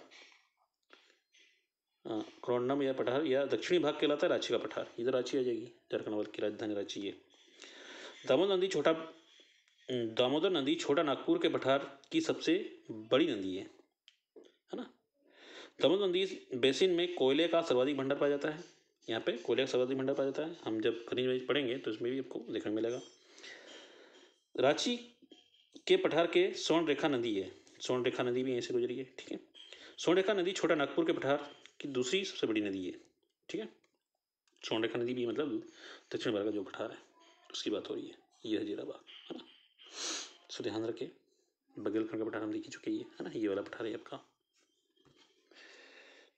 क्रोन्नम या पठार या दक्षिणी भाग कहलाता है रांची का पठार इधर रांची आ जाएगी झारखंड की राजधानी रांची है दामोदर नदी छोटा दामोदर नदी छोटा नागपुर के पठार की सबसे बड़ी नदी है है ना दामोदर नदी बेसिन में कोयले का सर्वाधिक भंडार पाया जाता है यहाँ पे कोयले का सर्वाधिक भंडार पाया जाता है हम जब खनिज वनिज पढ़ेंगे तो इसमें भी आपको देखने मिलेगा रांची के पठार के स्वर्ण रेखा नदी है स्वर्ण रेखा नदी भी यहीं से गुजरी है ठीक है स्वर्ण रेखा नदी छोटा नागपुर के पठार की दूसरी सबसे बड़ी नदी है ठीक है स्वर्ण रेखा नदी भी मतलब दक्षिण भारत का जो पठार है उसकी बात हो रही है यह हजीराबाद सो ध्यान रखिए बघेलखंड का पठार हम लिख चुके हैं है ना ये वाला पठार है आपका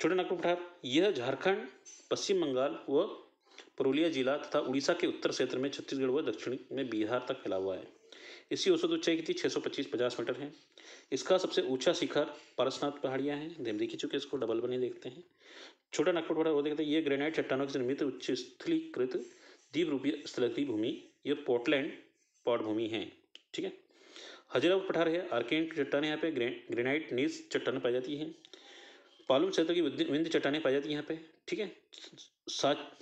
छोटे नागपुर पठार यह झारखंड पश्चिम बंगाल व पुरुलिया जिला तथा उड़ीसा के उत्तर क्षेत्र में छत्तीसगढ़ व दक्षिण में बिहार तक फैला हुआ है इसकी औसत ऊंचाई थी छः सौ पच्चीस पचास मीटर है इसका सबसे ऊंचा शिखर परसनाथ पहाड़ियाँ हैं धीम देखी चुके इसको डबल बने देखते हैं छोटा नागपुर पठार वो देखते हैं ये ग्रेनाइट चट्टानों से निर्मित उच्च स्थलीकृत द्वीप रूपीय स्थलती भूमि यह पोर्टलैंड पौट भूमि है ठीक है हजराबाद पठार है आर्केन की चट्टान यहाँ पे ग्रेनाइट नीज चट्टान पाई जाती है पालुम क्षेत्र की विंध्य चट्टाने पाई जाती है यहाँ पे ठीक है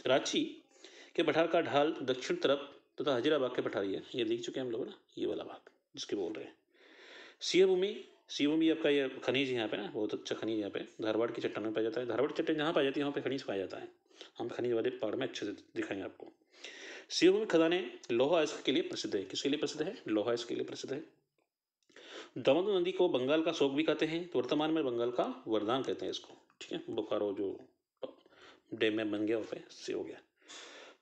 रांची के पठार का ढाल दक्षिण तरफ तथा तो हजीराबाग के पठारी है ये देख चुके हैं हम लोग ना ये वाला भाग जिसके बोल रहे हैं सीएभूमि भूमि भूमि आपका ये खनिज यहाँ पे ना बहुत अच्छा खनिज यहाँ पे धारवाड़ की चट्टान में पाया जाता है धारवाड़ चट्टान जहाँ पाई जाती है वहाँ पे खनिज पाया जाता है हम खनिज वाले पहाड़ में अच्छे से दिखाएंगे आपको सीहों में लोहा अयस्क के लिए प्रसिद्ध है किसके लिए प्रसिद्ध है लोहा अयस्क के लिए प्रसिद्ध है दमन नदी को बंगाल का शोक भी कहते हैं तो वर्तमान में बंगाल का वरदान कहते हैं इसको ठीक है बोकारो जो डैम में बन गया वहाँ पे से हो गया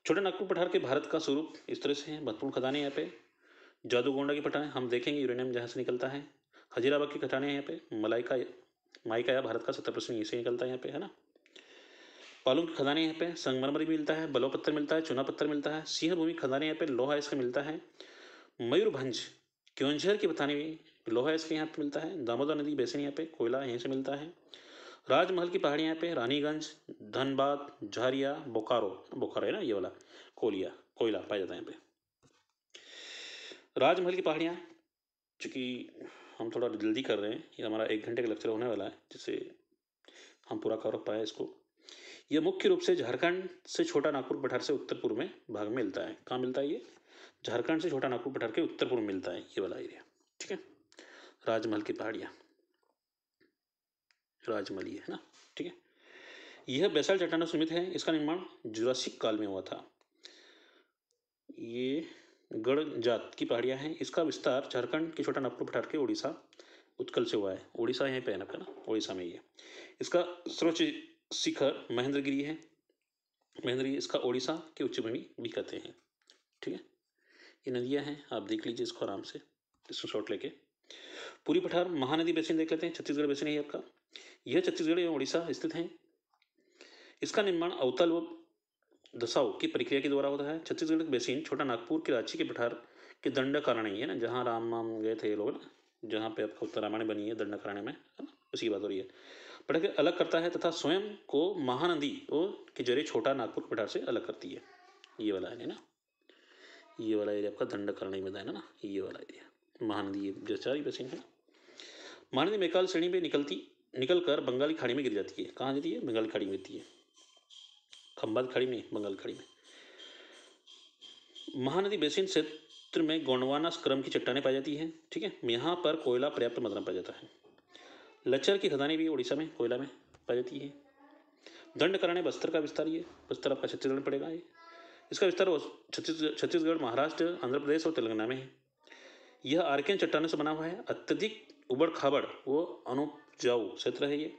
छोटे नागपुर पठार के भारत का स्वरूप इस तरह से है महत्वपूर्ण खदाने यहाँ पे जादूगोंडा की पठाने हम देखेंगे यूरेनियम जहाँ से निकलता है हजीराबाग की खटाने यहाँ पे मलाइका माइका या भारत का सत्तर परसेंट इसे निकलता है यहाँ पे है ना पालू की खदानें यहाँ पे संगमरमरी मिलता है बलो पत्थर मिलता है चुना पत्थर मिलता है सिंह भूमि खदानें यहाँ पे लोहा इसका मिलता है मयूरभंज क्योंझर की बताने में लोहा इसके यहाँ पे मिलता है दामोदर नदी बेसन यहाँ पे कोयला यहीं से मिलता है राजमहल की पहाड़ी यहाँ पे रानीगंज धनबाद झारिया बोकारो बोकारो है ना ये वाला कोलिया कोयला पाया जाता है यहाँ पे राजमहल की पहाड़ियाँ चूँकि हम थोड़ा जल्दी कर रहे हैं ये हमारा एक घंटे का लेक्चर होने वाला है जिससे हम पूरा कवर पाए इसको ये मुख्य रूप से झारखंड से छोटा नागपुर पठार से उत्तर पूर्व में भाग में मिलता है कहाँ मिलता है ये झारखंड से छोटा नागपुर पठार के उत्तर पूर्व मिलता है ये वाला एरिया ठीक है राजमहल की पहाड़ियाँ राजमहल ये है ना ठीक है यह बैसल चट्टान सुमित है इसका निर्माण जुरासिक काल में हुआ था ये गढ़ जात की पहाड़ियाँ हैं इसका विस्तार झारखंड के छोटा नागपुर पठार के उड़ीसा उत्कल से हुआ है उड़ीसा यहीं पे है ना उड़ीसा में ये इसका सर्वोच्च शिखर महेंद्रगिरी है महेंद्रगिरी इसका ओडिशा के उच्च भूमि भी कहते हैं ठीक है ये नदियाँ हैं आप देख लीजिए इसको आराम से इसको शॉर्ट लेके पूरी पठार महानदी बेसिन देख लेते हैं छत्तीसगढ़ बेसिन है आपका यह छत्तीसगढ़ एवं उड़ीसा स्थित है इसका निर्माण अवतल व दशाओ की प्रक्रिया के द्वारा होता है छत्तीसगढ़ बेसिन छोटा नागपुर के रांची के पठार के दंड ही है ना जहाँ राम माम गए थे ये लोग ना जहाँ पे आपका उत्तर रामायण बनी है दंड कारण में है ना उसी की बात हो रही है पढ़कर अलग करता है तथा स्वयं को महानदी और के जरिए छोटा नागपुर पठार से अलग करती है ये वाला है ना ये वाला एरिया आपका दंड करने में है ना ये वाला एरिया महानदी जो चार बेसिन है महानदी मेकाल श्रेणी में निकलती निकल कर बंगाली खाड़ी में गिर जाती है कहाँ जाती है बंगाली खाड़ी में गिरती है खंबाल खाड़ी में बंगाल खाड़ी में महानदी बेसिन क्षेत्र में गोंडवाना क्रम की चट्टाने पाई जाती है ठीक है यहाँ पर कोयला पर्याप्त मात्रा में पाया जाता है लचर की खदानी भी उड़ीसा में कोयला में पाई जाती है दंड करने बस्तर का विस्तार ये बस्तर आपका छत्तीसगढ़ में पड़ेगा ये इसका विस्तार छत्तीसगढ़ महाराष्ट्र आंध्र प्रदेश और तेलंगाना में है यह आर्कियन चट्टानों से बना हुआ है अत्यधिक उबड़ खाबड़ वो अनुपजाऊ क्षेत्र है ये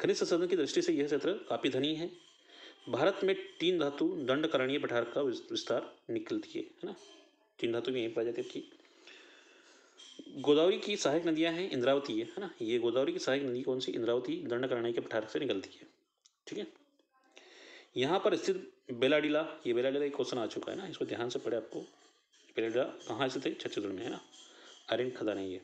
खनिज संसाधन की दृष्टि से यह क्षेत्र काफ़ी धनी है भारत में तीन धातु दंड करणीय पठार का विस्तार निकलती है है ना तीन धातु भी यहीं पाई जाती है गोदावरी की सहायक नदियाँ हैं इंद्रावती है ना ये गोदावरी की सहायक नदी कौन सी इंद्रावती दंडकारण्य के पठार से निकलती है ठीक है यहाँ पर स्थित बेलाडीला ये बेलाडीला एक क्वेश्चन आ चुका है ना इसको ध्यान से पढ़े आपको बेलाडीला कहाँ स्थित है छत्तीसगढ़ में है ना खदा नहीं है ये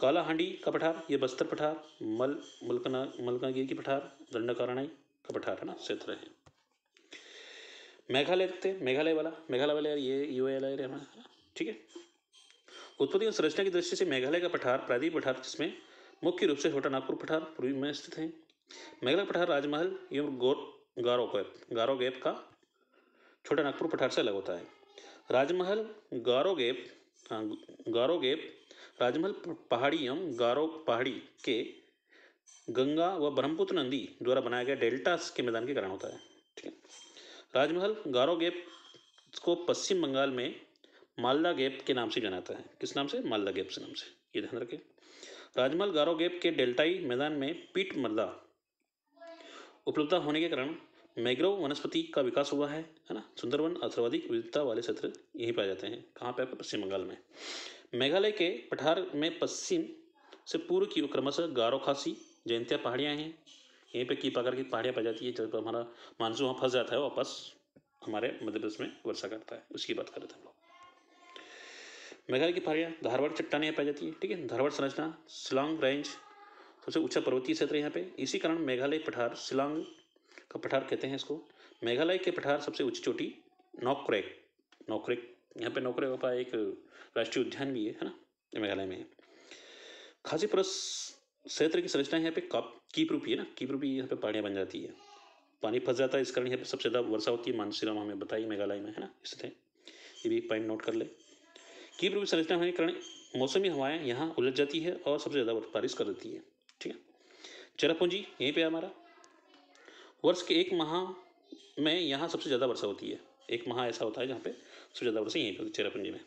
काला हांडी का पठार ये बस्तर पठार मल मलकना मलकागिरी की पठार दंडकारणाई का पठार है ना क्षेत्र है मेघालय थे मेघालय वाला मेघालय यार ये यू एल आई ठीक है उत्पत्ति और संरचना की दृष्टि से मेघालय का पठार प्रादीप पठार जिसमें मुख्य रूप से छोटा नागपुर पठार पूर्वी में स्थित है मेघालय पठार राजमहल एवं गोर गारो गैप गारो गैप का छोटा नागपुर पठार से अलग होता है राजमहल गारो गैप हाँ, गारो गैप राजमहल पहाड़ी एवं गारो पहाड़ी के गंगा व ब्रह्मपुत्र नदी द्वारा बनाया गया डेल्टा के मैदान के कारण होता है ठीक है राजमहल गारो गैप को पश्चिम बंगाल में मालदा गैप के नाम से जानाता है किस नाम से मालदा गैप से नाम से ये ध्यान रखें राजमहल गारो गैप के डेल्टाई मैदान में पीट मलदा उपलब्धता होने के कारण मैग्रोव वनस्पति का विकास हुआ है है ना सुंदरवन अथर्वाधिक विविधता वाले क्षेत्र यहीं पाए जाते हैं कहाँ पे आपके पश्चिम बंगाल में मेघालय के पठार में पश्चिम से पूर्व की क्रमशः गारो खासी जयंतिया पहाड़ियाँ हैं यहीं पे की प्रकार की पहाड़ियाँ पाई जाती है जब हमारा मानसून वहाँ फंस जाता है वापस हमारे मध्य प्रदेश में वर्षा करता है उसकी बात कर रहे थे हम लोग मेघालय की पहाड़ियाँ धारवाड़ यहाँ पाई जाती है ठीक है धारवाड़ संरचना सिलोंग रेंज सबसे ऊंचा पर्वतीय क्षेत्र यहाँ पे इसी कारण मेघालय पठार सिलोंग का पठार कहते हैं इसको मेघालय के पठार सबसे ऊंची चोटी नौक्रेक नौकरेक यहाँ पे नौकरे का एक राष्ट्रीय उद्यान भी है है ना मेघालय में खासी परस क्षेत्र की संरचना यहाँ पे कप कीप रूपी है ना कीप रूपी यहाँ पे पहाड़ियाँ बन जाती है पानी फंस जाता है इस कारण यहाँ पे सबसे ज़्यादा वर्षा होती है मानसीराम हमें बताई मेघालय में है ना इससे ये भी पॉइंट नोट कर ले कीव्र संरचना होने के कारण मौसमी हवाएं यहाँ उलझ जाती है और सबसे ज़्यादा बारिश कर देती है ठीक है पूंजी यहीं पे हमारा वर्ष के एक माह में यहाँ सबसे ज़्यादा वर्षा होती है एक माह ऐसा होता है जहाँ पे सबसे ज़्यादा वर्षा यहीं पर चेरापुंजी में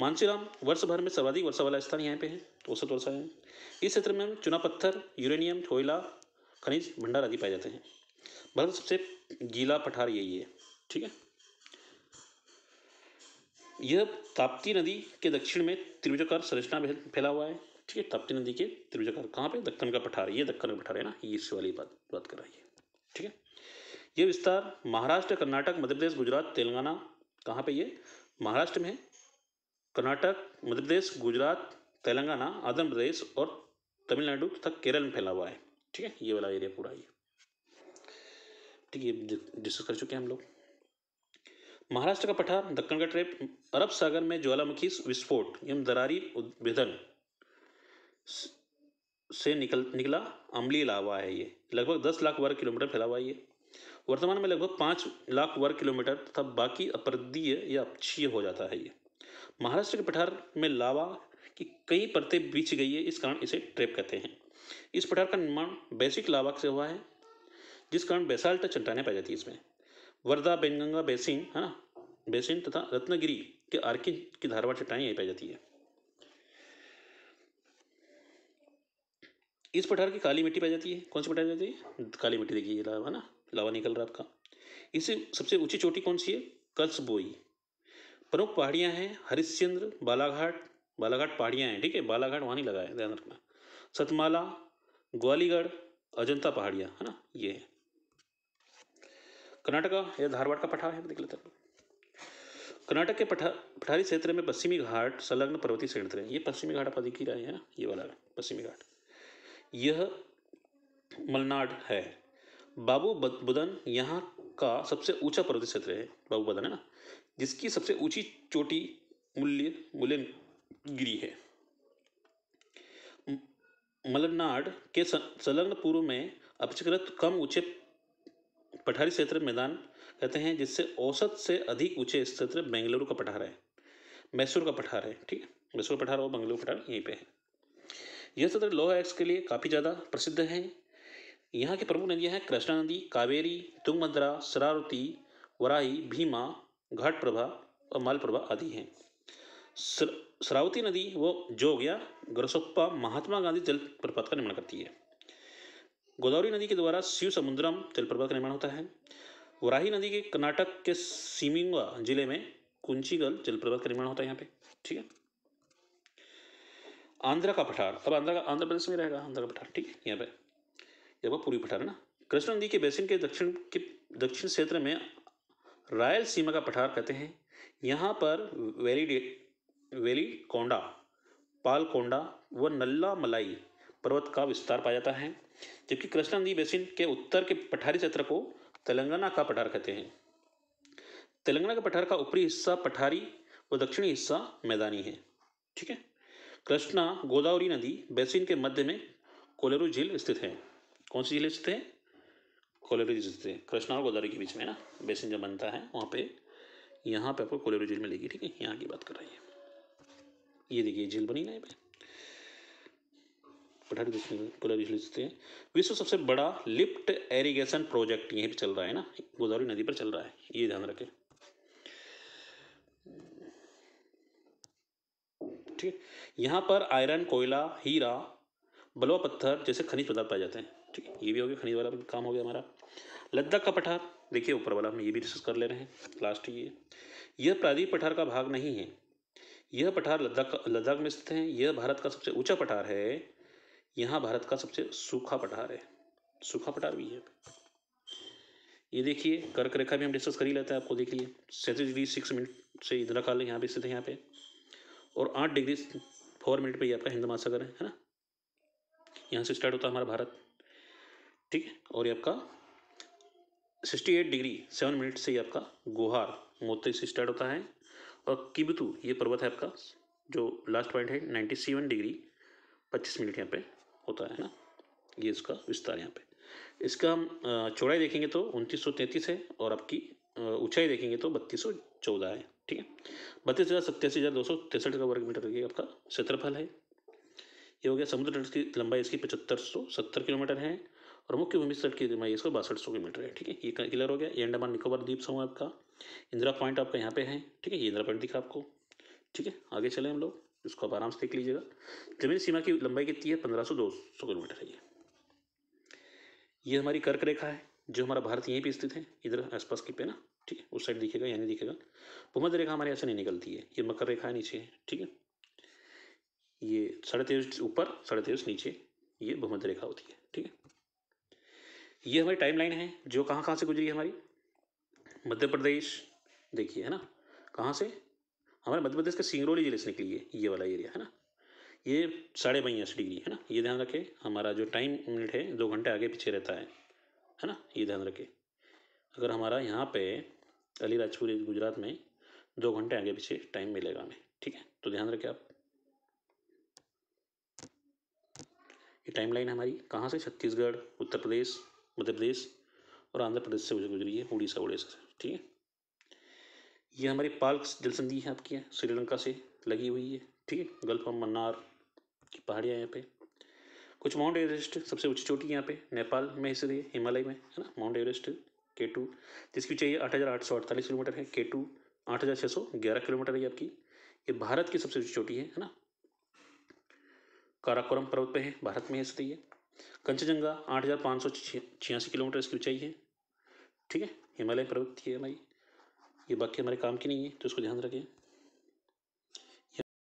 मानसीराम वर्ष भर में सर्वाधिक वर्षा वाला स्थान यहाँ पे है औसत वर्षा है इस क्षेत्र में चुना पत्थर यूरेनियम कोयला खनिज भंडार आदि पाए जाते हैं भारत सबसे गीला पठार यही है ठीक है यह ताप्ती नदी के दक्षिण में त्रिभुजाकार संरचना में फैला हुआ है ठीक है ताप्ती नदी के त्रिभुजाकार कहाँ पे दक्कन का पठार ये दक्कन का पठार है ना ये इस वाली बात बात कर रही है ठीक है ये विस्तार महाराष्ट्र कर्नाटक मध्य प्रदेश गुजरात तेलंगाना कहाँ पे ये महाराष्ट्र में कर्नाटक मध्य प्रदेश गुजरात तेलंगाना आंध्र प्रदेश और तमिलनाडु तथा केरल में फैला हुआ है ठीक है ये वाला एरिया पूरा ये ठीक है डिस्कस कर चुके हैं हम लोग महाराष्ट्र का पठार दक्कन का ट्रेप अरब सागर में ज्वालामुखी विस्फोट एवं दरारी उद्भेदन से निकल निकला अम्ली लावा है ये लगभग दस लाख वर्ग किलोमीटर फैला हुआ ये वर्तमान में लगभग पाँच लाख वर्ग किलोमीटर तथा बाकी अपरदीय या अपक्षीय हो जाता है ये महाराष्ट्र के पठार में लावा की कई परतें बीछ गई है इस कारण इसे ट्रेप कहते हैं इस पठार का निर्माण बेसिक लावा से हुआ है जिस कारण बेसाल्ट चट्टाने पाई जाती है इसमें वर्धा बेनगंगा बेसिन है ना बेसिन तथा रत्नगिरी के आर्किन की धारवाड़ चट्टाएं यहीं पाई जाती है इस पठार की काली मिट्टी पाई जाती है कौन सी पठार जाती है काली मिट्टी देखिए ये लावा ना लावा निकल रहा आपका इससे सबसे ऊंची चोटी कौन सी है कल्सबोई प्रमुख पहाड़ियाँ हैं हरिश्चंद्र बालाघाट बालाघाट पहाड़ियाँ हैं ठीक है बालाघाट वहाँ नहीं लगा है ध्यान रखना सतमाला ग्वालीगढ़ अजंता पहाड़ियाँ है ना ये है कर्नाटक या धारवाड़ का पठार है देख लेते हैं कर्नाटक के पठा पठारी क्षेत्र में पश्चिमी घाट संलग्न पर्वतीय क्षेत्र है ये पश्चिमी घाट आप दिख ही रहे हैं ये वाला है पश्चिमी घाट यह मलनाड है बाबू बुदन यहाँ का सबसे ऊंचा पर्वतीय क्षेत्र है बाबू बुदन है ना जिसकी सबसे ऊंची चोटी मूल्य मूल्य गिरी है मलनाड के संलग्न पूर्व में अपेक्षाकृत कम ऊंचे पठारी क्षेत्र मैदान कहते हैं जिससे औसत से अधिक ऊंचे क्षेत्र बेंगलुरु का पठार है मैसूर का पठार है ठीक है मैसूर पठार और बेंगलुरु पठार यहीं पे है यह क्षेत्र लोह एक्स के लिए काफ़ी ज़्यादा प्रसिद्ध है यहाँ की प्रमुख नदियाँ हैं कृष्णा नदी कावेरी तुंगमद्रा सरावती वराही भीमा घाट प्रभा और मालप्रभा आदि हैं सरावती नदी वो जोग या गरसोप्पा महात्मा गांधी जल प्रपात का निर्माण करती है गोदावरी नदी के द्वारा शिव समुद्रम जलप्रपात का निर्माण होता है वराही नदी के कर्नाटक के सीमिंगा जिले में कुंचीगल जलप्रपात का निर्माण होता है यहाँ पे ठीक है आंध्र का पठार अब आंध्र का आंध्र प्रदेश में रहेगा आंध्र का पठार ठीक है यहाँ पे ये वो पूरी पठार है ना कृष्ण नदी के बेसिन के दक्षिण के दक्षिण क्षेत्र में रायल सीमा का पठार कहते हैं यहाँ पर वेली वेली कोंडा पालकोंडा व नल्ला मलाई पर्वत का विस्तार पाया जाता है जबकि कृष्णा नदी बेसिन के उत्तर के पठारी क्षेत्र को तेलंगाना का पठार कहते हैं तेलंगाना के पठार का ऊपरी हिस्सा पठारी और दक्षिणी हिस्सा मैदानी है ठीक है कृष्णा गोदावरी नदी बेसिन के मध्य में कोलेरू झील स्थित है कौन सी झील स्थित है कोलेरू झील स्थित है कृष्णा और गोदावरी के बीच में ना बेसिन जब बनता है वहाँ पे यहाँ पे आपको कोलेरू झील मिलेगी ठीक है यहाँ की बात कर रही है ये देखिए झील बनी ना पे फटाफट क्वेश्चन लिखते हैं विश्व सबसे बड़ा लिफ्ट एरीगेशन प्रोजेक्ट यहीं पर चल रहा है ना गोदावरी नदी पर चल रहा है ये ध्यान रखें ठीक है यहाँ पर आयरन कोयला हीरा बलुआ पत्थर जैसे खनिज पदार्थ पाए जाते हैं ठीक है ये भी हो गया खनिज वाला काम हो गया हमारा लद्दाख का पठार देखिए ऊपर वाला हम ये भी डिस्कस कर ले रहे हैं लास्ट ये यह प्रादीप पठार का भाग नहीं है यह पठार लद्दाख लद्दाख में स्थित है यह भारत का सबसे ऊंचा पठार है यहाँ भारत का सबसे सूखा पठार है सूखा पठार भी है ये देखिए कर्क रेखा भी हम डिस्कस कर ही लेते हैं आपको देख लीजिए सैंतीस डिग्री सिक्स मिनट से इंदिरा काल यहाँ पे स्थित है यहाँ पे और आठ डिग्री फोर मिनट पे ये आपका हिंद महासागर है है ना यहाँ से स्टार्ट होता है हमारा भारत ठीक है और ये आपका sixty eight degree seven minute से ये आपका गुहार मोते से स्टार्ट होता है और किबतू ये पर्वत है आपका जो लास्ट पॉइंट है नाइन्टी सेवन डिग्री पच्चीस मिनट यहाँ पे होता है ना ये इसका विस्तार यहाँ पे इसका हम चौड़ाई देखेंगे तो उनतीस है और आपकी ऊंचाई देखेंगे तो बत्तीस है ठीक है बत्तीस हज़ार सत्तासी हज़ार दो सौ तिरसठ का वर्ग मीटर आपका क्षेत्रफल है ये हो गया समुद्र तट की लंबाई इसकी पचहत्तर सौ सत्तर किलोमीटर है और मुख्य भूमि तट की लंबाई इसका बासठ सौ किलोमीटर है ठीक है ये क्लियर हो गया ये अंडमान निकोबार द्वीप समूह आपका इंदिरा पॉइंट आपका यहाँ पे है ठीक है ये इंदिरा पॉइंट दिखा आपको ठीक है आगे चले हम लोग इसको आप आराम से देख लीजिएगा जमीन सीमा की लंबाई कितनी है पंद्रह सौ दो सौ किलोमीटर है ये ये हमारी कर्क रेखा है जो हमारा भारत यहीं पर स्थित है इधर आसपास की पे ना ठीक है उस साइड दिखेगा यहाँ नहीं दिखेगा भूमध्य रेखा हमारे यहाँ से नहीं निकलती है ये मकर रेखा है नीचे ठीक है ये साढ़े तेईस ऊपर साढ़े तेईस नीचे ये भूमध्य रेखा होती है ठीक है ये हमारी टाइम लाइन है जो कहाँ कहाँ से गुजरी है हमारी मध्य प्रदेश देखिए है ना कहाँ से हमारे मध्य प्रदेश के सिंगरौली ज़िले से निकली है ये वाला एरिया है ना ये साढ़े बाईस डिग्री है ना ये ध्यान रखें हमारा जो टाइम मिनट है दो घंटे आगे पीछे रहता है है ना ये ध्यान रखें अगर हमारा यहाँ पे अलीराजपुर गुजरात में दो घंटे आगे पीछे टाइम मिलेगा हमें ठीक है तो ध्यान रखें आप ये टाइम लाइन हमारी कहाँ से छत्तीसगढ़ उत्तर प्रदेश मध्य प्रदेश और आंध्र प्रदेश से गुजरी है उड़ीसा उड़ीसा से ठीक है ये हमारी पार्क जलसंधि है आपकी है श्रीलंका से लगी हुई है ठीक है गल्फ ऑफ मन्नार की पहाड़ियाँ यहाँ पे कुछ माउंट एवरेस्ट सबसे ऊंची चोटी यहाँ पे नेपाल में हिस्से हिमालय में है ना माउंट एवरेस्ट के टू जिसकी ऊंचाई आठ हज़ार आठ सौ अड़तालीस किलोमीटर है के टू आठ हज़ार छः सौ ग्यारह किलोमीटर है आपकी ये भारत की सबसे ऊंची चोटी है है ना काराकोरम पर्वत पे है भारत में स्थित है कंचनजंगा आठ हज़ार पाँच सौ छियासी किलोमीटर इसकी ऊंचाई है ठीक है हिमालय पर्वत की है हमारी ये बाकी हमारे काम की नहीं है तो इसको ध्यान रखें